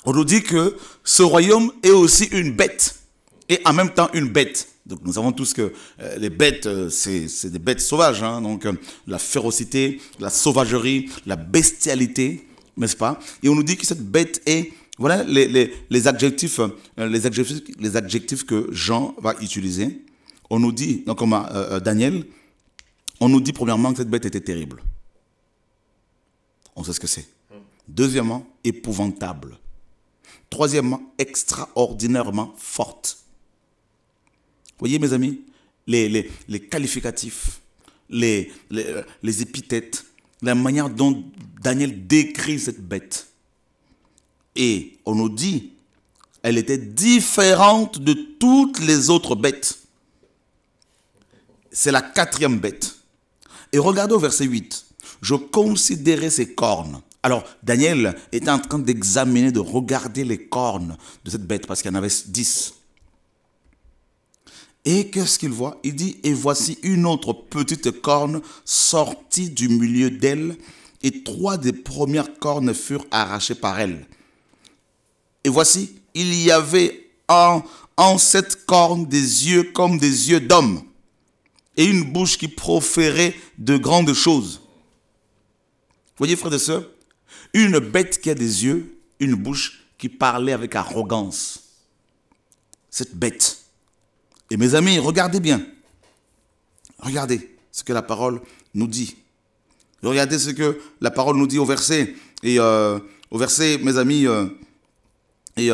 On nous dit que ce royaume est aussi une bête et en même temps une bête. Donc nous savons tous que euh, les bêtes, euh, c'est des bêtes sauvages. Hein. donc la férocité, la sauvagerie, la bestialité, n'est-ce pas Et on nous dit que cette bête est... Voilà les, adjectifs, les, adjectifs, les adjectifs que Jean va utiliser. On nous dit, donc comme Daniel, on nous dit premièrement que cette bête était terrible on sait ce que c'est. Deuxièmement, épouvantable. Troisièmement, extraordinairement forte. voyez, mes amis, les, les, les qualificatifs, les, les, les épithètes, la manière dont Daniel décrit cette bête. Et on nous dit, elle était différente de toutes les autres bêtes. C'est la quatrième bête. Et regardez au verset 8 je considérais ces cornes. Alors, Daniel était en train d'examiner, de regarder les cornes de cette bête, parce qu'il y en avait dix. Et qu'est-ce qu'il voit Il dit, et voici une autre petite corne sortie du milieu d'elle, et trois des premières cornes furent arrachées par elle. Et voici, il y avait en, en cette corne des yeux comme des yeux d'homme, et une bouche qui proférait de grandes choses voyez, frères et sœurs, une bête qui a des yeux, une bouche qui parlait avec arrogance. Cette bête. Et mes amis, regardez bien. Regardez ce que la parole nous dit. Regardez ce que la parole nous dit au verset. Et euh, au verset, mes amis, euh, et,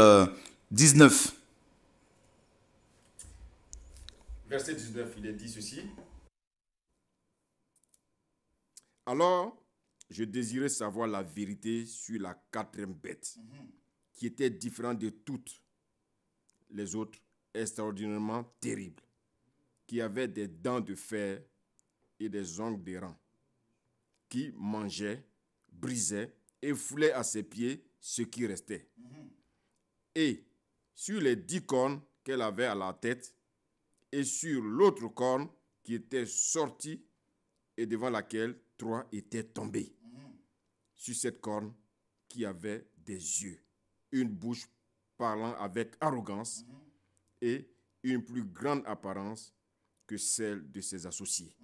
19. Euh, verset 19, il est dit ceci. Alors, je désirais savoir la vérité sur la quatrième bête, qui était différente de toutes les autres, extraordinairement terrible, qui avait des dents de fer et des ongles de rang, qui mangeait, brisait et foulait à ses pieds ce qui restait. Et sur les dix cornes qu'elle avait à la tête, et sur l'autre corne qui était sortie et devant laquelle trois étaient tombés sur cette corne qui avait des yeux, une bouche parlant avec arrogance et une plus grande apparence que celle de ses associés.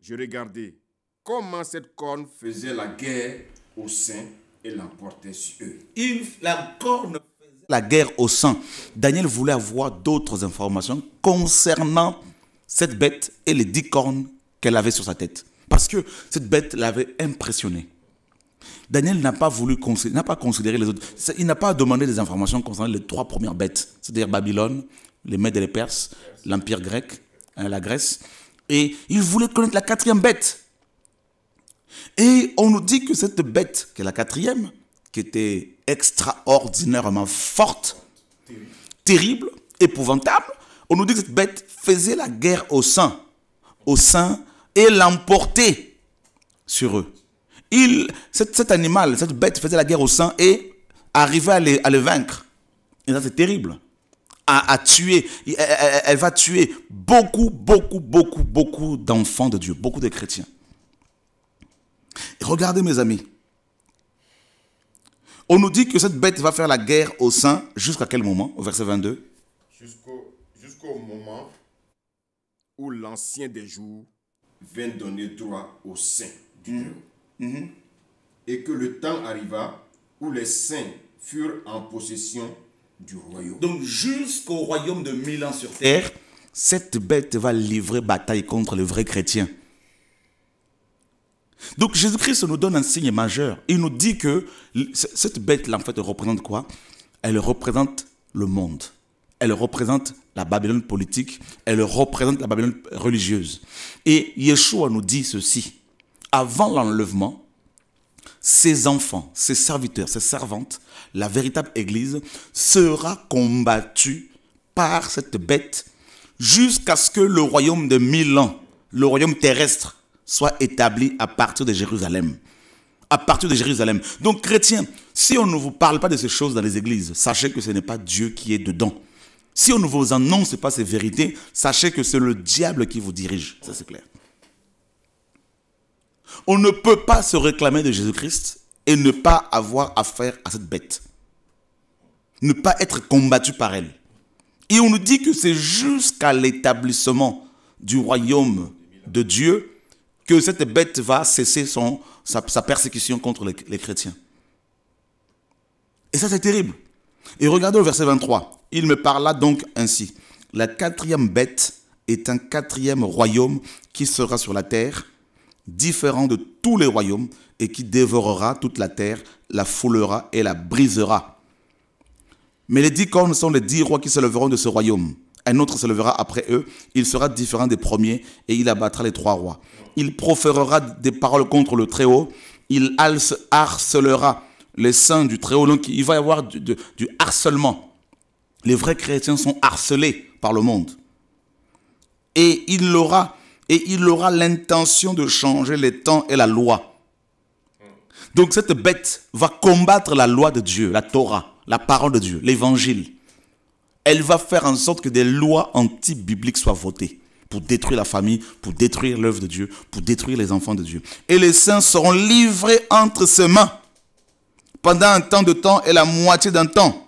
Je regardais comment cette corne faisait la guerre au sein et l'emportait sur eux. la corne faisait la guerre au sein. Daniel voulait avoir d'autres informations concernant cette bête et les dix cornes qu'elle avait sur sa tête. Parce que cette bête l'avait impressionné. Daniel n'a pas voulu n'a pas considéré les autres. Il n'a pas demandé des informations concernant les trois premières bêtes, c'est-à-dire Babylone, les Mèdes et les Perses, l'Empire grec, hein, la Grèce. Et il voulait connaître la quatrième bête. Et on nous dit que cette bête, qui est la quatrième, qui était extraordinairement forte, terrible, épouvantable, on nous dit que cette bête faisait la guerre au sein au sein et l'emportait sur eux il, cet, animal, cette bête faisait la guerre au sang et arrivait à le, vaincre. Et ça, c'est terrible. À, tuer, elle, va tuer beaucoup, beaucoup, beaucoup, beaucoup d'enfants de Dieu, beaucoup de chrétiens. regardez, mes amis. On nous dit que cette bête va faire la guerre au sein jusqu'à quel moment Au verset 22 Jusqu'au moment où l'ancien des jours vient donner droit au sein du mm. Dieu. Mhm. Et que le temps arriva où les saints furent en possession du royaume. Donc jusqu'au royaume de Milan sur terre, cette bête va livrer bataille contre le vrai chrétien. Donc Jésus-Christ nous donne un signe majeur. Il nous dit que cette bête-là, en fait, représente quoi Elle représente le monde. Elle représente la Babylone politique. Elle représente la Babylone religieuse. Et Yeshua nous dit ceci avant l'enlèvement, ses enfants, ses serviteurs, ses servantes, la véritable Église, sera combattue par cette bête jusqu'à ce que le royaume de Milan, le royaume terrestre, soit établi à partir de Jérusalem. À partir de Jérusalem. Donc, chrétiens, si on ne vous parle pas de ces choses dans les églises, sachez que ce n'est pas Dieu qui est dedans. Si on ne vous annonce pas ces vérités, sachez que c'est le diable qui vous dirige. Ça, c'est clair. On ne peut pas se réclamer de Jésus-Christ et ne pas avoir affaire à cette bête. Ne pas être combattu par elle. Et on nous dit que c'est jusqu'à l'établissement du royaume de Dieu que cette bête va cesser son, sa, persécution contre les, les chrétiens. Et ça, c'est terrible. Et regardez au verset 23. Il me parla donc ainsi. La quatrième bête est un quatrième royaume qui sera sur la terre différent de tous les royaumes, et qui dévorera toute la terre, la foulera et la brisera. Mais les dix cornes sont les dix rois qui se leveront de ce royaume. Un autre se levera après eux, il sera différent des premiers, et il abattra les trois rois. Il proférera des paroles contre le Très-Haut, il harcelera les saints du Très-Haut. Donc il va y avoir du, harcèlement. Les vrais chrétiens sont harcelés par le monde. Et il aura et il aura l'intention de changer les temps et la loi. Donc cette bête va combattre la loi de Dieu, la Torah, la parole de Dieu, l'évangile. Elle va faire en sorte que des lois anti-bibliques soient votées pour détruire la famille, pour détruire l'œuvre de Dieu, pour détruire les enfants de Dieu. Et les saints seront livrés entre ses mains pendant un temps de temps et la moitié d'un temps.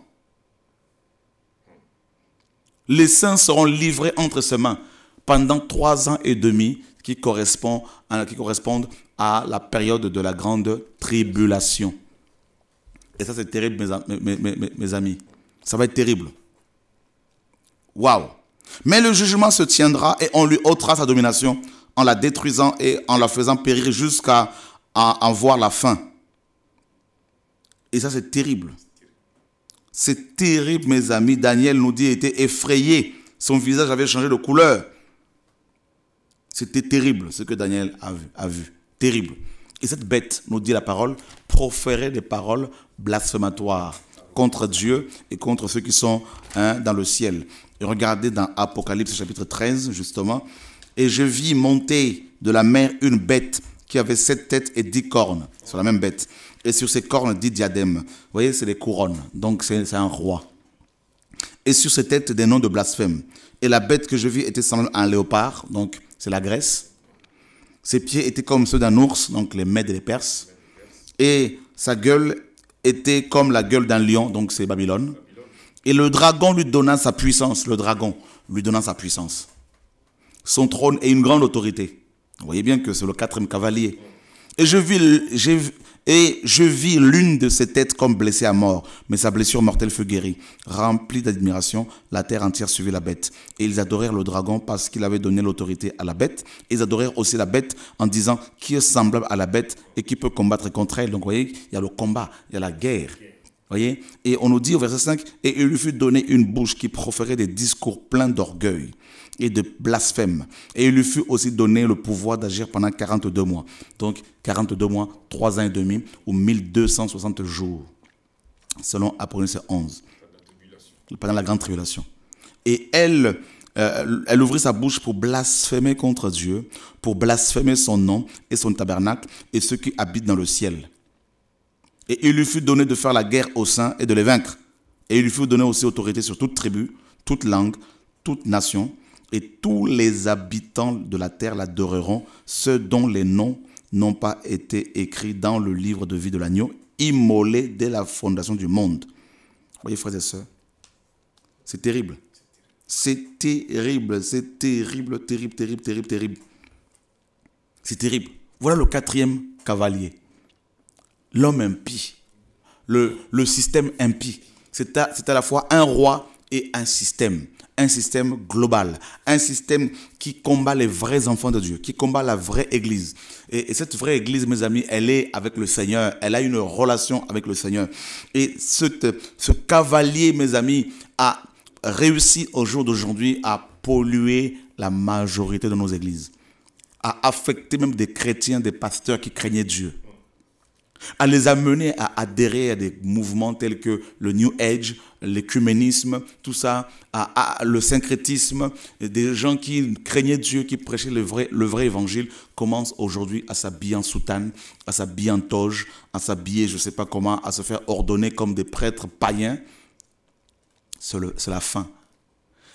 Les saints seront livrés entre ses mains pendant trois ans et demi qui, correspond qui correspondent à la période de la grande tribulation. Et ça, c'est terrible, mes, amis. Ça va être terrible. Waouh! Mais le jugement se tiendra et on lui ôtera sa domination en la détruisant et en la faisant périr jusqu'à en voir la fin. Et ça, c'est terrible. C'est terrible, mes amis. Daniel nous dit, était effrayé. Son visage avait changé de couleur. C'était terrible ce que Daniel a vu, Terrible. Et cette bête, nous dit la parole, proférait des paroles blasphématoires contre Dieu et contre ceux qui sont hein, dans le ciel. Et regardez dans Apocalypse chapitre 13, justement. Et je vis monter de la mer une bête qui avait sept têtes et dix cornes, sur la même bête. Et sur ses cornes, dix diadèmes. Vous voyez, c'est des couronnes. Donc c'est un roi. Et sur ses têtes, des noms de blasphème. Et la bête que je vis était semblable à un léopard. Donc c'est la Grèce. Ses pieds étaient comme ceux d'un ours, donc les Mèdes et les Perses. Et sa gueule était comme la gueule d'un lion, donc c'est Babylone. Et le dragon lui donna sa puissance, le dragon lui donna sa puissance. Son trône et une grande autorité. Vous voyez bien que c'est le quatrième cavalier. Et je vis, et je vis l'une de ses têtes comme blessée à mort, mais sa blessure mortelle fut guérie. Remplie d'admiration, la terre entière suivit la bête. Et ils adorèrent le dragon parce qu'il avait donné l'autorité à la bête. Ils adorèrent aussi la bête en disant qui est semblable à la bête et qui peut combattre contre elle. Donc voyez, il y a le combat, il y a la guerre. Et on nous dit au verset 5, et il lui fut donné une bouche qui proférait des discours pleins d'orgueil et de blasphème. Et il lui fut aussi donné le pouvoir d'agir pendant 42 mois. Donc 42 mois, 3 ans et demi, ou 1260 jours, selon Apollonius 11, pendant la grande tribulation. Et elle, euh, elle ouvrit sa bouche pour blasphémer contre Dieu, pour blasphémer son nom et son tabernacle et ceux qui habitent dans le ciel. Et il lui fut donné de faire la guerre au sein et de les vaincre. Et il lui fut donné aussi autorité sur toute tribu, toute langue, toute nation. Et tous les habitants de la terre l'adoreront, ceux dont les noms n'ont pas été écrits dans le livre de vie de l'agneau, immolé dès la fondation du monde. Vous voyez, frères et sœurs, c'est terrible. C'est terrible, c'est terrible, terrible, terrible, terrible, terrible. C'est terrible. Voilà le quatrième cavalier l'homme impie, le, le, système impie. C'est à, à la fois un roi et un système un système global, un système qui combat les vrais enfants de Dieu, qui combat la vraie Église. Et, cette vraie Église, mes amis, elle est avec le Seigneur, elle a une relation avec le Seigneur. Et ce ce cavalier, mes amis, a réussi au jour d'aujourd'hui à polluer la majorité de nos églises, à affecter même des chrétiens, des pasteurs qui craignaient Dieu à les amener à adhérer à des mouvements tels que le New Age, l'écuménisme, tout ça, à, le syncrétisme, des gens qui craignaient Dieu, qui prêchaient le vrai, le vrai évangile, commencent aujourd'hui à s'habiller en soutane, à s'habiller en toge, à s'habiller je ne sais pas comment, à se faire ordonner comme des prêtres païens. C'est la fin.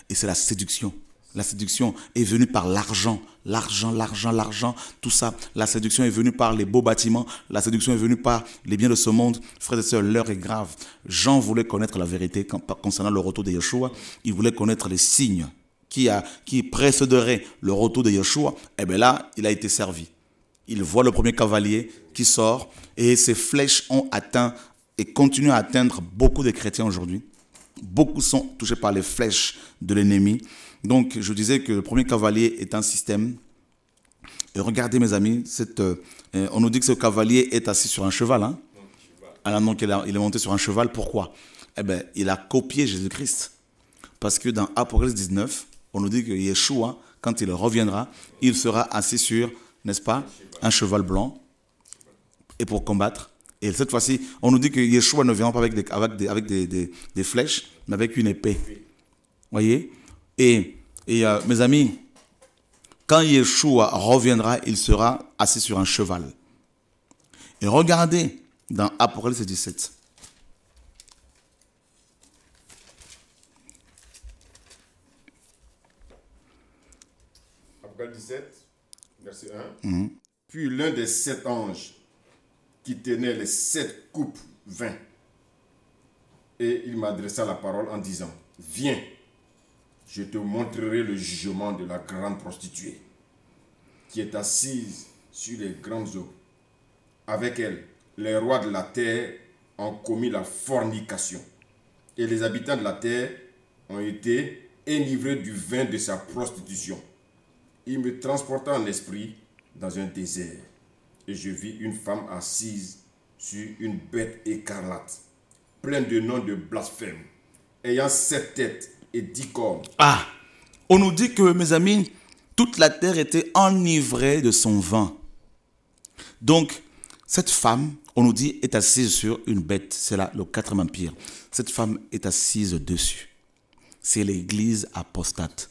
Et c'est la séduction. La séduction est venue par l'argent, l'argent, l'argent, l'argent, tout ça. La séduction est venue par les beaux bâtiments, la séduction est venue par les biens de ce monde. Frères et sœurs, l'heure est grave. Jean voulait connaître la vérité concernant le retour de Yeshua. Il voulait connaître les signes qui, a, précéderaient le retour de Yeshua. Et eh bien là, il a été servi. Il voit le premier cavalier qui sort et ses flèches ont atteint et continuent à atteindre beaucoup de chrétiens aujourd'hui Beaucoup sont touchés par les flèches de l'ennemi. Donc, je disais que le premier cavalier est un système. Et regardez, mes amis, euh, euh, on nous dit que ce cavalier est assis sur un cheval. Alors, donc, il, il, est monté sur un cheval. Pourquoi Eh bien, il a copié Jésus-Christ. Parce que dans Apocalypse 19, on nous dit que Yeshua, quand il reviendra, il sera assis sur, n'est-ce pas, un cheval blanc. Et pour combattre, et cette fois-ci, on nous dit que Yeshua ne viendra pas avec des, avec des, flèches, mais avec une épée. Voyez Et, euh, mes amis, quand Yeshua reviendra, il sera assis sur un cheval. Et regardez dans Apocalypse 17. Apocalypse 17, verset 1. Mhm. Puis l'un des sept anges qui tenait les sept coupes vin. Et il m'adressa la parole en disant, viens, je te montrerai le jugement de la grande prostituée qui est assise sur les grandes eaux. Avec elle, les rois de la terre ont commis la fornication et les habitants de la terre ont été enivrés du vin de sa prostitution. Il me transporta en esprit dans un désert et je vis une femme assise sur une bête écarlate, pleine de noms de blasphème, ayant sept têtes et dix cornes. Ah, on nous dit que, mes amis, toute la terre était enivrée de son vin. Donc, cette femme, on nous dit, est assise sur une bête. C'est là le quatrième empire. Cette femme est assise dessus. C'est l'église apostate.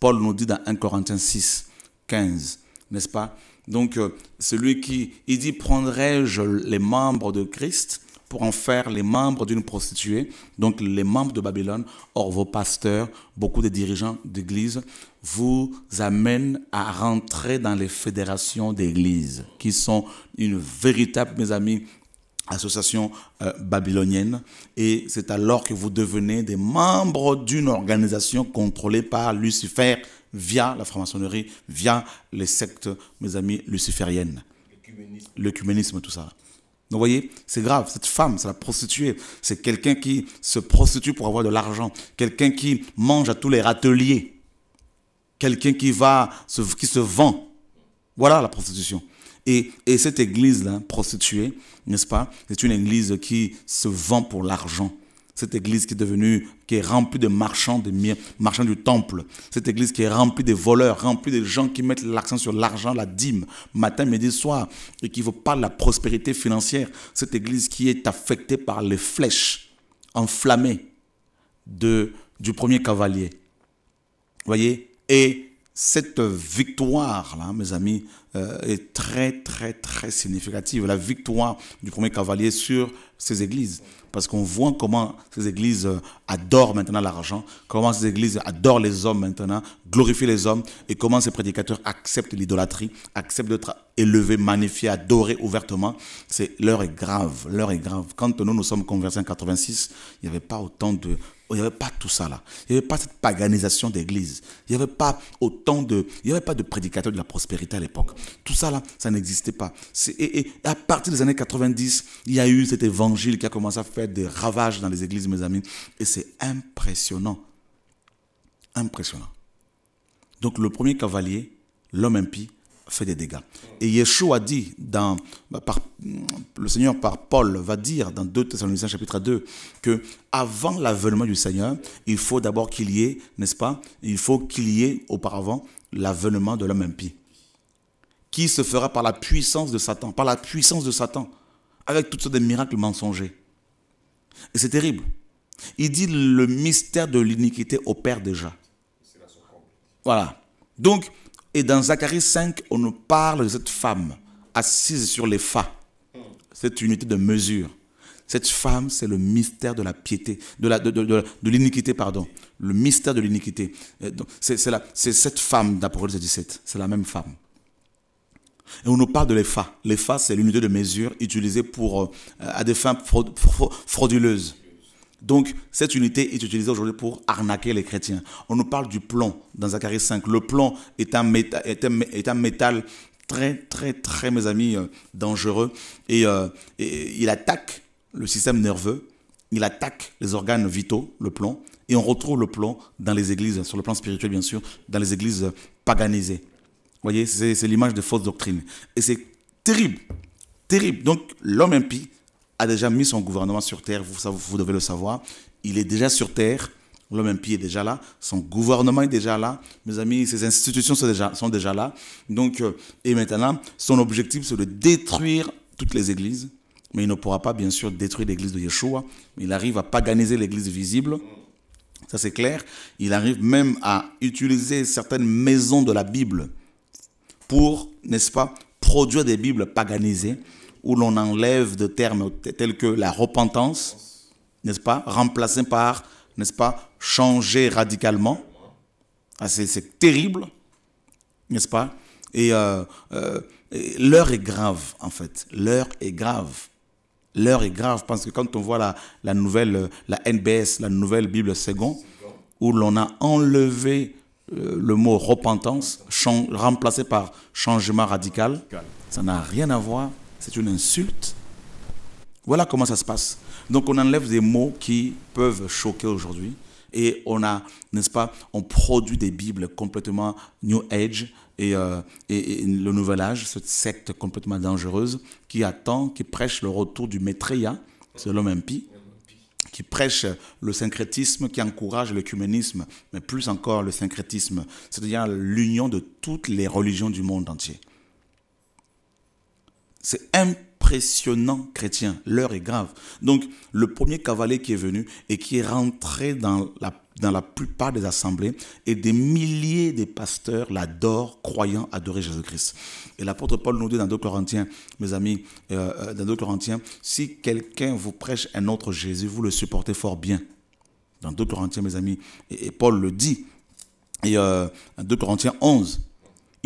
Paul nous dit dans 1 Corinthiens 6, 15, n'est-ce pas donc, euh, celui qui, il dit, prendrai-je les membres de Christ pour en faire les membres d'une prostituée, donc les membres de Babylone, or vos pasteurs, beaucoup de dirigeants d'église, vous amènent à rentrer dans les fédérations d'église, qui sont une véritable, mes amis, association euh, babylonienne. Et c'est alors que vous devenez des membres d'une organisation contrôlée par Lucifer via la franc-maçonnerie, via les sectes, mes amis, lucifériennes. L'œcuménisme, tout ça. Donc, vous voyez, c'est grave. Cette femme, c'est la prostituée. C'est quelqu'un qui se prostitue pour avoir de l'argent. Quelqu'un qui mange à tous les râteliers. Quelqu'un qui va, qui se vend. Voilà la prostitution. Et, cette église-là, prostituée, n'est-ce pas, c'est une église qui se vend pour l'argent. Cette église qui est devenue, qui est remplie de marchands, de marchands du temple. Cette église qui est remplie de voleurs, remplie de gens qui mettent l'accent sur l'argent, la dîme, matin, midi, soir, et qui ne pas la prospérité financière. Cette église qui est affectée par les flèches enflammées de, du premier cavalier. vous Voyez Et cette victoire-là, mes amis, euh, est très, très, très significative. La victoire du premier cavalier sur ces églises. Parce qu'on voit comment ces églises euh, adorent maintenant l'argent, comment ces églises adorent les hommes maintenant, glorifient les hommes, et comment ces prédicateurs acceptent l'idolâtrie, acceptent d'être élevés, magnifiés, adorés ouvertement. C'est L'heure est grave, l'heure est grave. Quand nous nous sommes conversés en 86, il n'y avait pas autant de Oh, il n'y avait pas tout ça là. Il n'y avait pas cette paganisation d'église. Il n'y avait pas autant de. Il n'y avait pas de prédicateur de la prospérité à l'époque. Tout ça là, ça n'existait pas. Et, et, à partir des années 90, il y a eu cet évangile qui a commencé à faire des ravages dans les églises, mes amis. Et c'est impressionnant. Impressionnant. Donc le premier cavalier, l'homme impie, fait des dégâts. Et Yeshua dit, dans, bah, le Seigneur par Paul va dire dans 2 Thessaloniciens chapitre 2, que avant l'avènement du Seigneur, il faut d'abord qu'il y ait, n'est-ce pas, il faut qu'il y ait auparavant l'avènement de l'homme impie, qui se fera par la puissance de Satan, par la puissance de Satan, avec toutes sortes de miracles mensongers. Et c'est terrible. Il dit le mystère de l'iniquité opère déjà. Voilà. Donc, et dans Zacharie 5, on nous parle de cette femme assise sur les cette unité de mesure. Cette femme, c'est le mystère de la piété, de, l'iniquité, pardon. Le mystère de l'iniquité. C'est, cette femme d'Apocalypse 17. C'est la même femme. Et on nous parle de les L'EFA, c'est l'unité de mesure utilisée pour, euh, à des fins frauduleuses. Donc, cette unité est utilisée aujourd'hui pour arnaquer les chrétiens. On nous parle du plomb dans Zacharie 5. Le plomb est un, métal très, très, très, mes amis, euh, dangereux. Et, euh, et, il attaque le système nerveux, il attaque les organes vitaux, le plomb. Et on retrouve le plomb dans les églises, sur le plan spirituel bien sûr, dans les églises euh, paganisées. Vous voyez, c'est l'image de fausses doctrines. Et c'est terrible, terrible. Donc l'homme impie a déjà mis son gouvernement sur terre, vous, vous devez le savoir. Il est déjà sur terre, l'homme pied est déjà là, son gouvernement est déjà là, mes amis, ses institutions sont déjà, sont déjà là. Donc, euh, et maintenant, son objectif, c'est de détruire toutes les églises, mais il ne pourra pas, bien sûr, détruire l'église de Yeshua. Il arrive à paganiser l'église visible. Ça, c'est clair. Il arrive même à utiliser certaines maisons de la Bible pour, n'est-ce pas, produire des Bibles paganisées où l'on enlève de termes tels que la repentance, n'est-ce pas, remplacé par, n'est-ce pas, changer radicalement. Ah, c'est terrible, n'est-ce pas euh, euh, Et, l'heure est grave, en fait. L'heure est grave. L'heure est grave parce que quand on voit la, nouvelle, la NBS, la nouvelle Bible second, où l'on a enlevé euh, le mot repentance, remplacé par changement radical, ça n'a rien à voir c'est une insulte. Voilà comment ça se passe. Donc on enlève des mots qui peuvent choquer aujourd'hui et on a, n'est-ce pas, on produit des Bibles complètement New Age euh, et, le Nouvel Âge, cette secte complètement dangereuse qui attend, qui prêche le retour du Maitreya, c'est l'homme impie, qui prêche le syncrétisme, qui encourage l'écuménisme, mais plus encore le syncrétisme, c'est-à-dire l'union de toutes les religions du monde entier. C'est impressionnant, chrétien. L'heure est grave. Donc, le premier cavalier qui est venu et qui est rentré dans la, dans la plupart des assemblées, et des milliers de pasteurs l'adorent, croyant adorer Jésus-Christ. Et l'apôtre Paul nous dit dans 2 Corinthiens, mes amis, euh, euh, dans 2 Corinthiens, si quelqu'un vous prêche un autre Jésus, vous le supportez fort bien. Dans 2 Corinthiens, mes amis, et, Paul le dit, et 2 euh, Corinthiens 11,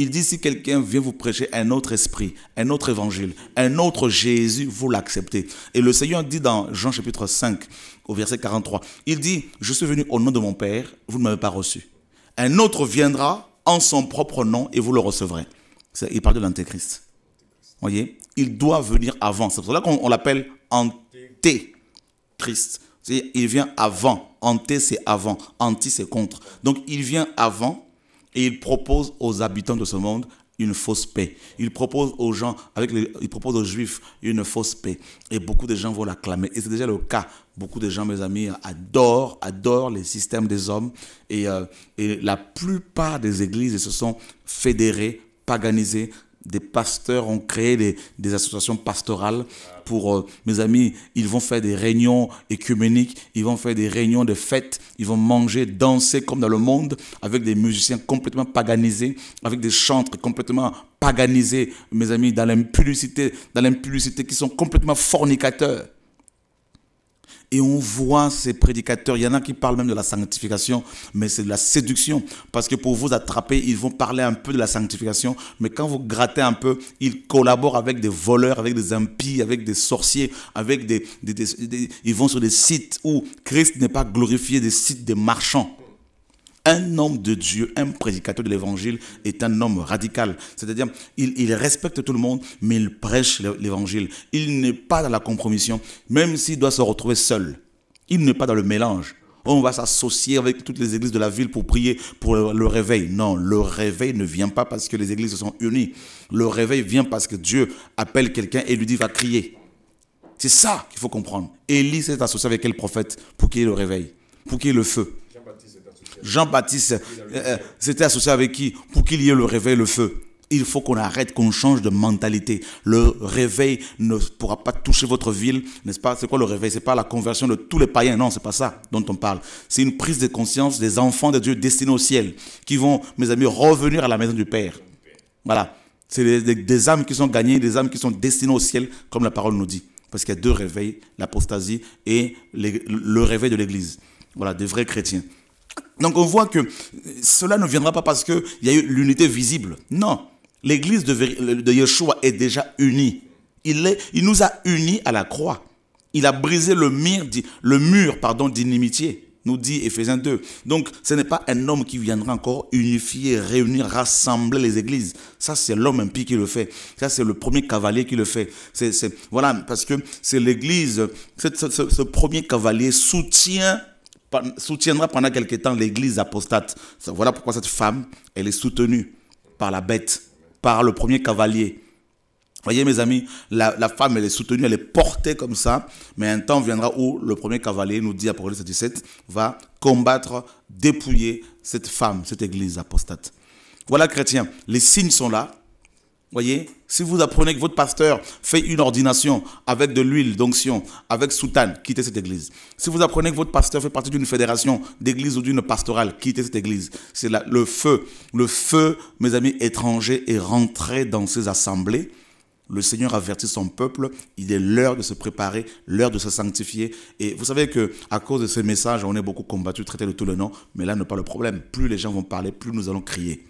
il dit si quelqu'un vient vous prêcher un autre esprit, un autre évangile, un autre Jésus, vous l'acceptez. Et le Seigneur dit dans Jean chapitre 5 au verset 43, il dit, je suis venu au nom de mon Père, vous ne m'avez pas reçu. Un autre viendra en son propre nom et vous le recevrez. Il parle de l'antéchrist. Voyez, il doit venir avant. C'est pour cela qu'on l'appelle antéchrist. Il vient avant. Anté, c'est avant. Anti, c'est contre. Donc, il vient avant et il propose aux habitants de ce monde une fausse paix. Il propose aux gens, avec il propose aux juifs une fausse paix. Et beaucoup de gens vont l'acclamer. Et c'est déjà le cas. Beaucoup de gens, mes amis, adorent, adorent les systèmes des hommes. et euh, la plupart des églises se sont fédérées, paganisées, des pasteurs ont créé des, associations pastorales pour euh, mes amis. Ils vont faire des réunions écuméniques, ils vont faire des réunions de fêtes, ils vont manger, danser comme dans le monde avec des musiciens complètement paganisés, avec des chantres complètement paganisés, mes amis, dans l'impulsité, dans l'impulsité qui sont complètement fornicateurs. Et on voit ces prédicateurs, il y en a qui parlent même de la sanctification, mais c'est de la séduction. Parce que pour vous attraper, ils vont parler un peu de la sanctification, mais quand vous grattez un peu, ils collaborent avec des voleurs, avec des impies, avec des sorciers, avec des ils vont sur des sites où Christ n'est pas glorifié, des sites des marchands. Un homme de Dieu, un prédicateur de l'évangile est un homme radical. C'est-à-dire, il, respecte tout le monde, mais il prêche l'évangile. Il n'est pas dans la compromission, même s'il doit se retrouver seul. Il n'est pas dans le mélange. On va s'associer avec toutes les églises de la ville pour prier pour le réveil. Non, le réveil ne vient pas parce que les églises se sont unies. Le réveil vient parce que Dieu appelle quelqu'un et lui dit va crier. C'est ça qu'il faut comprendre. Élie s'est associé avec quel prophète pour qu'il y ait le réveil, pour qu'il y ait le feu. Jean-Baptiste c'était euh, euh, associé avec qui Pour qu'il y ait le réveil, le feu. Il faut qu'on arrête, qu'on change de mentalité. Le réveil ne pourra pas toucher votre ville, n'est-ce pas C'est quoi le réveil C'est pas la conversion de tous les païens, non, c'est pas ça dont on parle. C'est une prise de conscience des enfants de Dieu destinés au ciel, qui vont, mes amis, revenir à la maison du Père. Voilà. C'est des, âmes qui sont gagnées, des âmes qui sont destinées au ciel, comme la parole nous dit. Parce qu'il y a deux réveils, l'apostasie et le réveil de l'Église. Voilà, des vrais chrétiens. Donc on voit que cela ne viendra pas parce qu'il y a eu l'unité visible. Non, l'église de, Yeshua est déjà unie. Il, il nous a unis à la croix. Il a brisé le mur, le mur pardon, d'inimitié, nous dit Ephésiens 2. Donc ce n'est pas un homme qui viendra encore unifier, réunir, rassembler les églises. Ça, c'est l'homme impie qui le fait. Ça, c'est le premier cavalier qui le fait. C'est, voilà, parce que c'est l'église, ce premier cavalier soutient soutiendra pendant quelques temps l'Église apostate. Voilà pourquoi cette femme, elle est soutenue par la bête, par le premier cavalier. Voyez mes amis, la, femme, elle est soutenue, elle est portée comme ça, mais un temps viendra où le premier cavalier, nous dit Apocalypse 17, va combattre, dépouiller cette femme, cette église apostate. Voilà chrétiens, les signes sont là, Voyez, si vous apprenez que votre pasteur fait une ordination avec de l'huile d'onction, avec soutane, quittez cette église. Si vous apprenez que votre pasteur fait partie d'une fédération d'église ou d'une pastorale, quittez cette église. C'est le feu. Le feu, mes amis étrangers, est rentré dans ces assemblées. Le Seigneur avertit son peuple, il est l'heure de se préparer, l'heure de se sanctifier. Et vous savez que à cause de ces messages, on est beaucoup combattu, traité de tout le nom, mais là n'est pas le problème. Plus les gens vont parler, plus nous allons crier.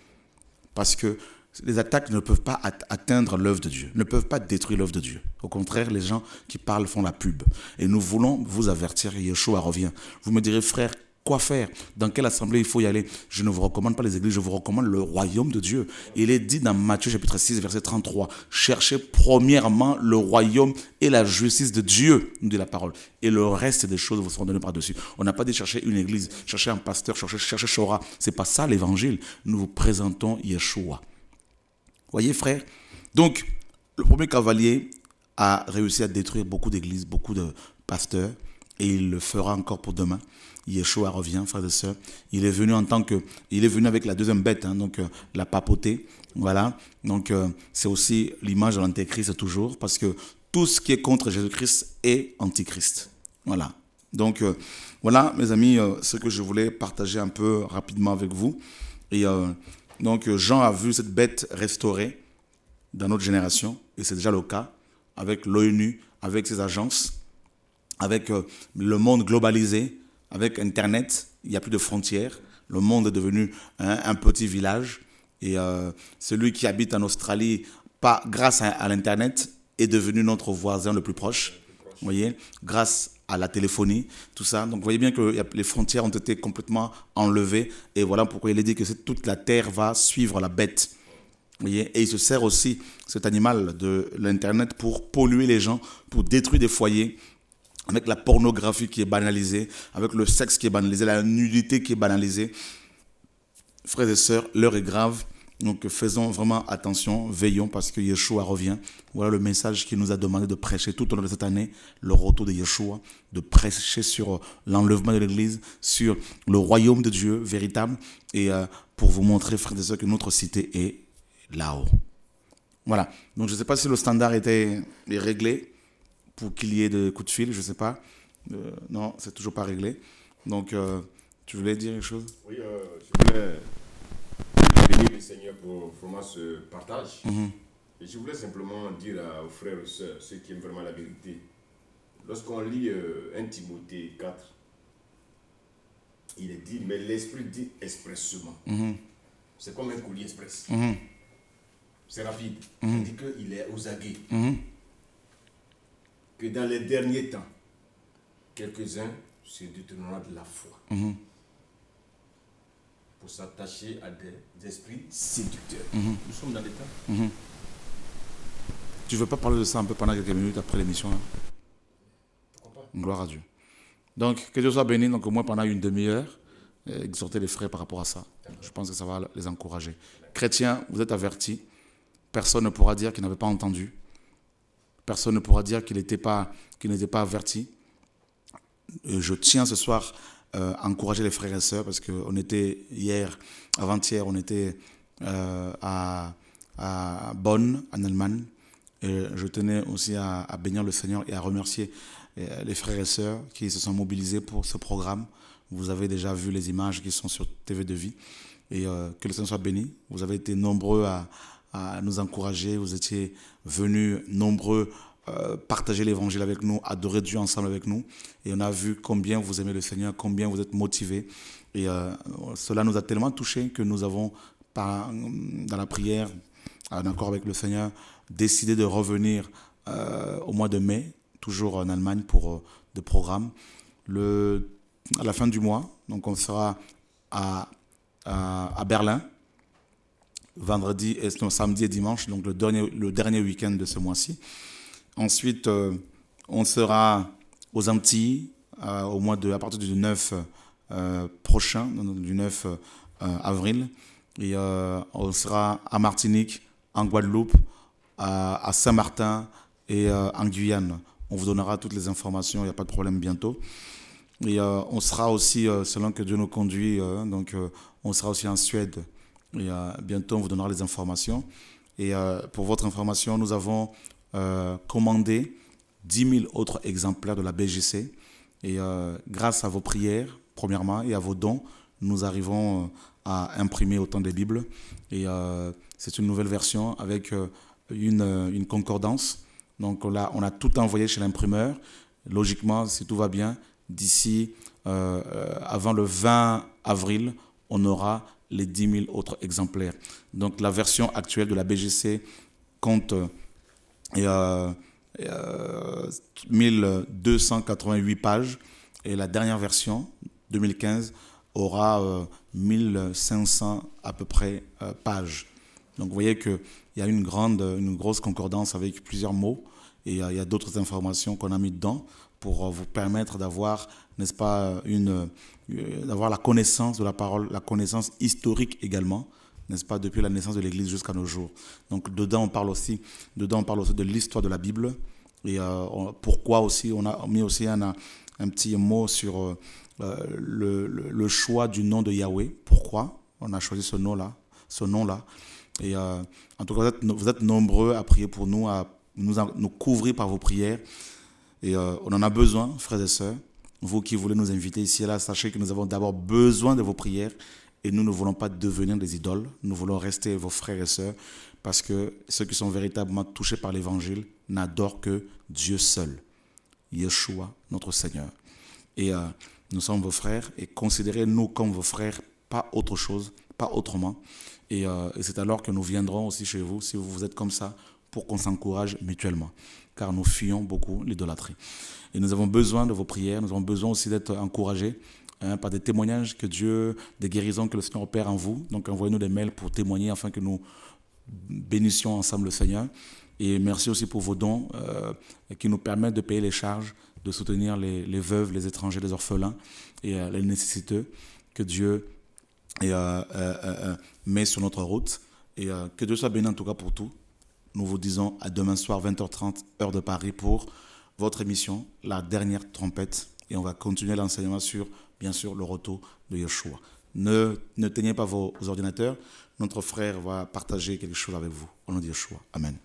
Parce que les attaques ne peuvent pas atteindre l'œuvre de Dieu, ne peuvent pas détruire l'œuvre de Dieu. Au contraire, les gens qui parlent font la pub. Et nous voulons vous avertir, Yeshua revient. Vous me direz, frère, quoi faire, dans quelle assemblée il faut y aller. Je ne vous recommande pas les églises, je vous recommande le royaume de Dieu. Il est dit dans Matthieu chapitre 6, verset 33, cherchez premièrement le royaume et la justice de Dieu, nous dit la parole. Et le reste des choses vous seront données par-dessus. On n'a pas dit chercher une église, chercher un pasteur, chercher, chercher Ce C'est pas ça l'évangile. Nous vous présentons Yeshua. Voyez, frère Donc, le premier cavalier a réussi à détruire beaucoup d'églises, beaucoup de pasteurs, et il le fera encore pour demain. Yeshua revient, frères et sœurs. Il est venu en tant que, il est venu avec la deuxième bête, hein, donc euh, la papauté. Voilà. Donc euh, c'est aussi l'image de l'antéchrist toujours, parce que tout ce qui est contre Jésus-Christ est antichrist. Voilà. Donc euh, voilà, mes amis, ce que je voulais partager un peu rapidement avec vous. Et donc euh, Jean a vu cette bête restaurée dans notre génération, et c'est déjà le cas, avec l'ONU, avec ses agences, avec euh, le monde globalisé, avec Internet, il n'y a plus de frontières, le monde est devenu un, petit village, et euh, celui qui habite en Australie, pas grâce à, l'Internet, est devenu notre voisin le plus proche, vous voyez, grâce à la téléphonie, tout ça. Donc vous voyez bien que les frontières ont été complètement enlevées. Et voilà pourquoi il est dit que toute la terre va suivre la bête. Vous voyez et il se sert aussi, cet animal, de l'Internet pour polluer les gens, pour détruire des foyers, avec la pornographie qui est banalisée, avec le sexe qui est banalisé, la nudité qui est banalisée. Frères et sœurs, l'heure est grave. Donc faisons vraiment attention, veillons parce que Yeshua revient. Voilà le message qu'il nous a demandé de prêcher tout au long de cette année, le retour de Yeshua, de prêcher sur euh, l'enlèvement de l'Église, sur le royaume de Dieu véritable, et euh, pour vous montrer, frères et sœurs, que notre cité est là-haut. Voilà. Donc je ne sais pas si le standard était réglé pour qu'il y ait des coups de fil, je ne sais pas. Euh, non, c'est toujours pas réglé. Donc tu voulais dire quelque chose Oui, je le Seigneur pour vraiment ce partage. Mhm. Et je voulais simplement dire aux frères et sœurs, ceux qui aiment vraiment la vérité, lorsqu'on lit 1 euh, Timothée 4, il est dit, mais l'Esprit dit expressément. Mhm. C'est comme un colis express. Mhm. C'est rapide. Il dit qu'il est aux aguets. Que dans les derniers temps, quelques-uns se détourneront de la foi pour s'attacher à des esprits séducteurs. Mhm. Nous sommes dans l'état. ne mhm. Tu veux pas parler de ça un peu pendant quelques minutes après l'émission hein? Pourquoi pas Gloire à Dieu. Donc, que Dieu soit béni, donc au moins pendant une demi-heure, euh, exhorter les frères par rapport à ça. Je pense que ça va les encourager. Chrétiens, vous êtes avertis. Personne ne pourra dire qu'il n'avait pas entendu. Personne ne pourra dire qu'il n'était pas, qu'il n'était pas averti. Euh, je tiens ce soir euh, encourager les frères et sœurs parce qu'on était hier, avant-hier, on était euh, à, à, Bonn, en Allemagne. Et je tenais aussi à, bénir le Seigneur et à remercier euh, les frères et sœurs qui se sont mobilisés pour ce programme. Vous avez déjà vu les images qui sont sur TV de vie. Et que le Seigneur soit béni. Vous avez été nombreux à, à nous encourager. Vous étiez venus nombreux euh, partager l'évangile avec nous, adorer Dieu ensemble avec nous. Et on a vu combien vous aimez le Seigneur, combien vous êtes motivés. Et euh, cela nous a tellement touchés que nous avons, dans la prière, en accord avec le Seigneur, décidé de revenir euh, au mois de mai, toujours en Allemagne, pour de des programmes. Le, à la fin du mois, donc on sera à, à, Berlin, vendredi, et, samedi et dimanche, donc le dernier, le dernier week-end de ce mois-ci. Ensuite, euh, on sera aux Antilles euh, au de, à partir du 9 euh, prochain, du 9 avril. Et on sera à Martinique, en Guadeloupe, à Saint-Martin et en Guyane. On vous donnera toutes les informations, il n'y a pas de problème bientôt. Et on sera aussi, selon que Dieu nous conduit, donc on sera aussi en Suède. Et bientôt, on vous donnera les informations. Et pour votre information, nous avons euh, commander 10 000 autres exemplaires de la BGC. Et euh, grâce à vos prières, premièrement, et à vos dons, nous arrivons euh, à imprimer autant de Bibles. Et c'est une nouvelle version avec une, concordance. Donc là on a tout envoyé chez l'imprimeur. Logiquement, si tout va bien, d'ici avant le 20 avril, on aura les 10 000 autres exemplaires. Donc la version actuelle de la BGC compte et, euh, a 1288 pages. Et la dernière version, 2015, aura 1500 euh, à peu près euh, pages. Donc vous voyez qu'il y a une, grande, une grosse concordance avec plusieurs mots et il y a, d'autres informations qu'on a mis dedans pour euh, vous permettre d'avoir, n'est-ce pas, une, d'avoir la connaissance de la parole, la connaissance historique également n'est-ce pas, depuis la naissance de l'Église jusqu'à nos jours. Donc dedans, on parle aussi, dedans, on parle de l'histoire de la Bible et euh, pourquoi aussi on a mis aussi un, un petit mot sur euh, le, choix du nom de Yahweh. Pourquoi on a choisi ce nom-là, ce nom-là. Et euh, en tout cas, vous êtes, nombreux à prier pour nous, à nous, nous couvrir par vos prières. Et on en a besoin, frères et sœurs. Vous qui voulez nous inviter ici et là, sachez que nous avons d'abord besoin de vos prières et nous ne voulons pas devenir des idoles, nous voulons rester vos frères et sœurs, parce que ceux qui sont véritablement touchés par l'Évangile n'adorent que Dieu seul, Yeshua, notre Seigneur. Et euh, nous sommes vos frères, et considérez-nous comme vos frères, pas autre chose, pas autrement. Et, euh, et c'est alors que nous viendrons aussi chez vous, si vous êtes comme ça, pour qu'on s'encourage mutuellement, car nous fuyons beaucoup l'idolâtrie. Et nous avons besoin de vos prières, nous avons besoin aussi d'être encouragés Hein, par des témoignages que Dieu, des guérisons que le Seigneur opère en vous. Donc envoyez-nous des mails pour témoigner afin que nous bénissions ensemble le Seigneur. Et merci aussi pour vos dons euh, qui nous permettent de payer les charges, de soutenir les, veuves, les étrangers, les orphelins et euh, les nécessiteux que Dieu et, euh, met sur notre route. Et que Dieu soit béni en tout cas pour tout. Nous vous disons à demain soir 20h30 heure de Paris pour votre émission La dernière trompette. Et on va continuer l'enseignement sur bien sûr, le retour de Yeshua. Ne, ne teignez pas vos ordinateurs. Notre frère va partager quelque chose avec vous. Au nom de Yeshua. Amen.